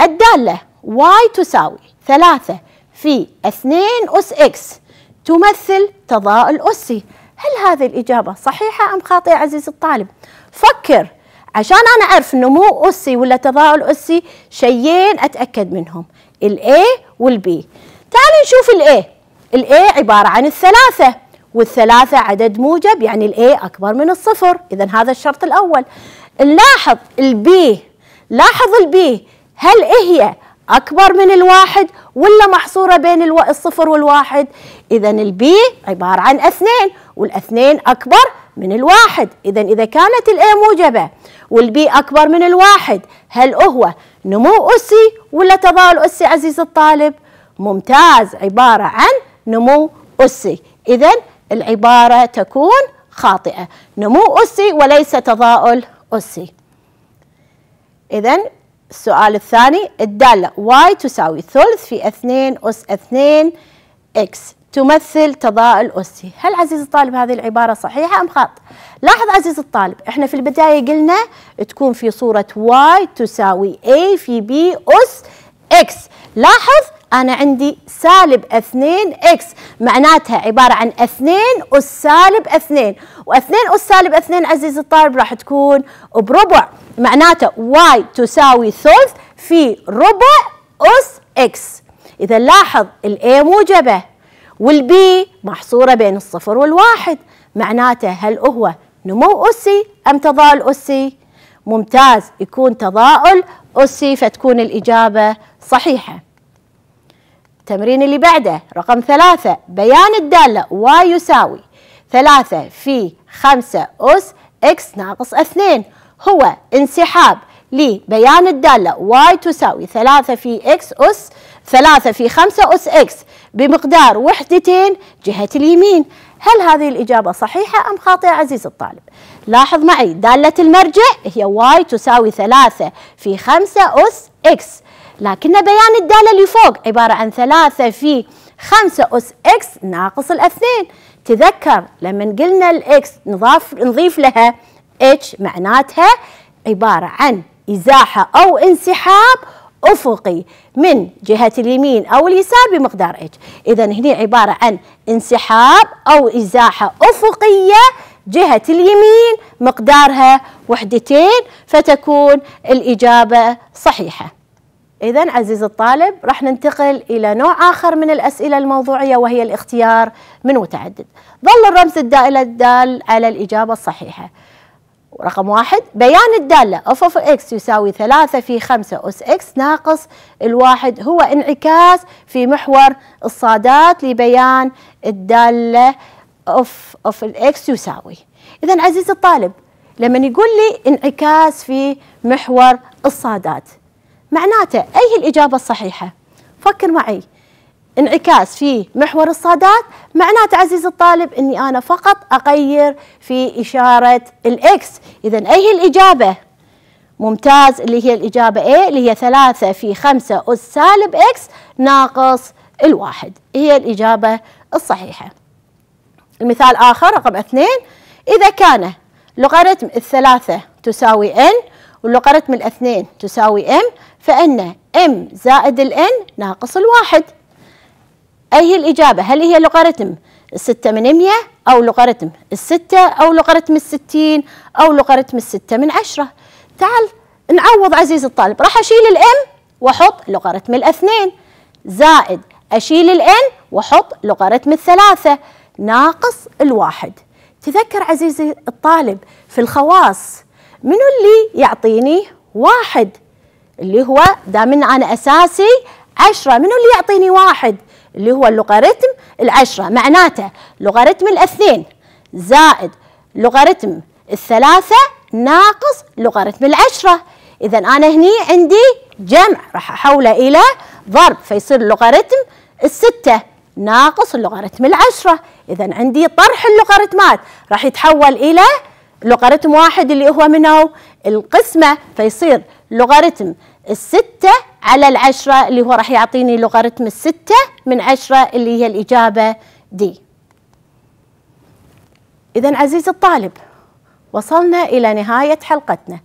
الدالة واي تساوي ثلاثة في اثنين أس اكس تمثل تضاءل أسي هل هذه الإجابة صحيحة أم خاطئة عزيزي الطالب فكر عشان أنا أعرف نمو أسي ولا تضاؤل أسي شيئين أتأكد منهم والـ والبي تعالي نشوف الـ A عبارة عن الثلاثة والثلاثة عدد موجب يعني A أكبر من الصفر إذا هذا الشرط الأول نلاحظ البي لاحظ البي هل إيه هي أكبر من الواحد ولا محصورة بين الصفر والواحد إذا البي عبارة عن اثنين والاثنين أكبر من الواحد إذا إذا كانت الاي موجبة والبي أكبر من الواحد هل هو نمو أسي ولا تضاؤل أسي عزيز الطالب ممتاز عبارة عن نمو أسي إذا العبارة تكون خاطئة نمو أسي وليس تضاؤل أسي إذا السؤال الثاني الدالة واي تساوي ثلث في 2 أس 2 اكس تمثل تضاءل أسي هل عزيز الطالب هذه العبارة صحيحة أم خاطئة لاحظ عزيز الطالب احنا في البداية قلنا تكون في صورة y تساوي a في b أس x لاحظ أنا عندي سالب 2 x معناتها عبارة عن 2 أس سالب 2 و2 أس سالب 2 عزيز الطالب راح تكون بربع معناتها y تساوي ثلث في ربع أس x إذا لاحظ الـ a موجبة والبي محصورة بين الصفر والواحد معناته هل هو نمو أسي أم تضاؤل أسي ممتاز يكون تضاؤل أسي فتكون الإجابة صحيحة التمرين اللي بعده رقم ثلاثة بيان الدالة واي يساوي ثلاثة في خمسة أس إكس ناقص اثنين هو انسحاب لبيان الدالة واي تساوي ثلاثة في إكس أس ثلاثة في خمسة أس إكس بمقدار وحدتين جهة اليمين هل هذه الإجابة صحيحة أم خاطئة عزيز الطالب؟ لاحظ معي دالة المرجع هي y تساوي ثلاثة في خمسة أس x لكن بيان الدالة اللي فوق عبارة عن ثلاثة في خمسة أس x ناقص الاثنين تذكر لما قلنا الاكس نضاف نضيف لها h معناتها عبارة عن إزاحة أو انسحاب أفقي من جهة اليمين أو اليسار بمقدار اتش إذا هنا عبارة عن انسحاب أو إزاحة أفقية جهة اليمين مقدارها وحدتين فتكون الإجابة صحيحة إذا عزيزي الطالب راح ننتقل إلى نوع آخر من الأسئلة الموضوعية وهي الاختيار من متعدد ظل الرمز الدال على الإجابة الصحيحة رقم واحد بيان الدالة اوف اوف اكس يساوي ثلاثة في خمسة أس اكس ناقص الواحد هو انعكاس في محور الصادات لبيان الدالة اوف اوف الاكس يساوي إذا عزيز الطالب لما يقول لي انعكاس في محور الصادات معناته أي الإجابة الصحيحة؟ فكر معي انعكاس في محور الصادات معناته عزيزي الطالب اني انا فقط اغير في اشاره الاكس اذا اي هي الاجابه ممتاز اللي هي الاجابه A اللي هي 3 في 5 اس سالب اكس ناقص الواحد هي الاجابه الصحيحه المثال اخر رقم اثنين اذا كان لوغاريتم الثلاثه تساوي n ولوغاريتم الاثنين تساوي m فان m زائد n ناقص الواحد أي هي الإجابة هل هي لوغاريتم الستة من مية أو لوغاريتم الستة أو لوغاريتم الستين أو لوغاريتم الستة من عشرة تعال نعوض عزيزي الطالب راح أشيل الإم وأحط لوغاريتم الاثنين زائد أشيل الإن وأحط لوغاريتم الثلاثة ناقص الواحد تذكر عزيزي الطالب في الخواص منو اللي يعطيني واحد اللي هو دام أنا أساسي عشرة منو اللي يعطيني واحد اللي هو اللوغاريتم العشرة معناته لوغاريتم الاثنين زائد لوغاريتم الثلاثة ناقص لوغاريتم العشرة إذا أنا هني عندي جمع راح أحوله إلى ضرب فيصير لوغاريتم الستة ناقص اللوغاريتم العشرة إذا عندي طرح اللوغاريتمات راح يتحول إلى لوغاريتم واحد اللي هو منه القسمة فيصير لوغاريتم الستة على العشرة اللي هو راح يعطيني لوغاريتم الستة من عشرة اللي هي الإجابة دي إذا عزيزي الطالب وصلنا إلى نهاية حلقتنا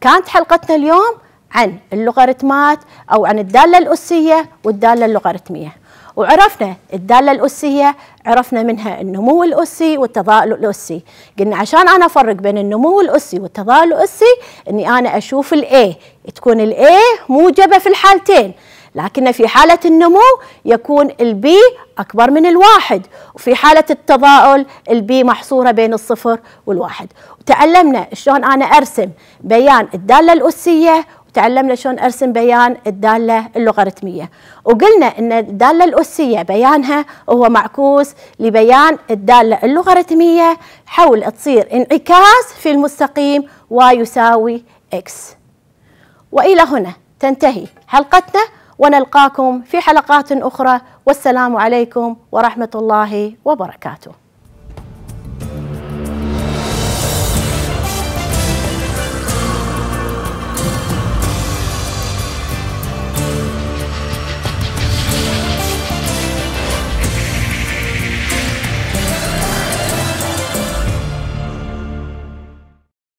كانت حلقتنا اليوم عن اللوغاريتمات أو عن الدالة الأسية والدالة اللوغاريتمية وعرفنا الدالة الأسية عرفنا منها النمو الأسي والتضاؤل الأسي قلنا عشان أنا أفرق بين النمو الأسي والتضاؤل الأسي أني أنا أشوف الأي تكون الأي موجبة في الحالتين لكن في حالة النمو يكون البي أكبر من الواحد وفي حالة التضاؤل البي محصورة بين الصفر والواحد وتعلمنا شلون أنا أرسم بيان الدالة الأسية تعلمنا شلون ارسم بيان الداله اللوغاريتميه وقلنا ان الداله الاسيه بيانها هو معكوس لبيان الداله اللوغاريتميه حول تصير انعكاس في المستقيم يساوي اكس والى هنا تنتهي حلقتنا ونلقاكم في حلقات اخرى والسلام عليكم ورحمه الله وبركاته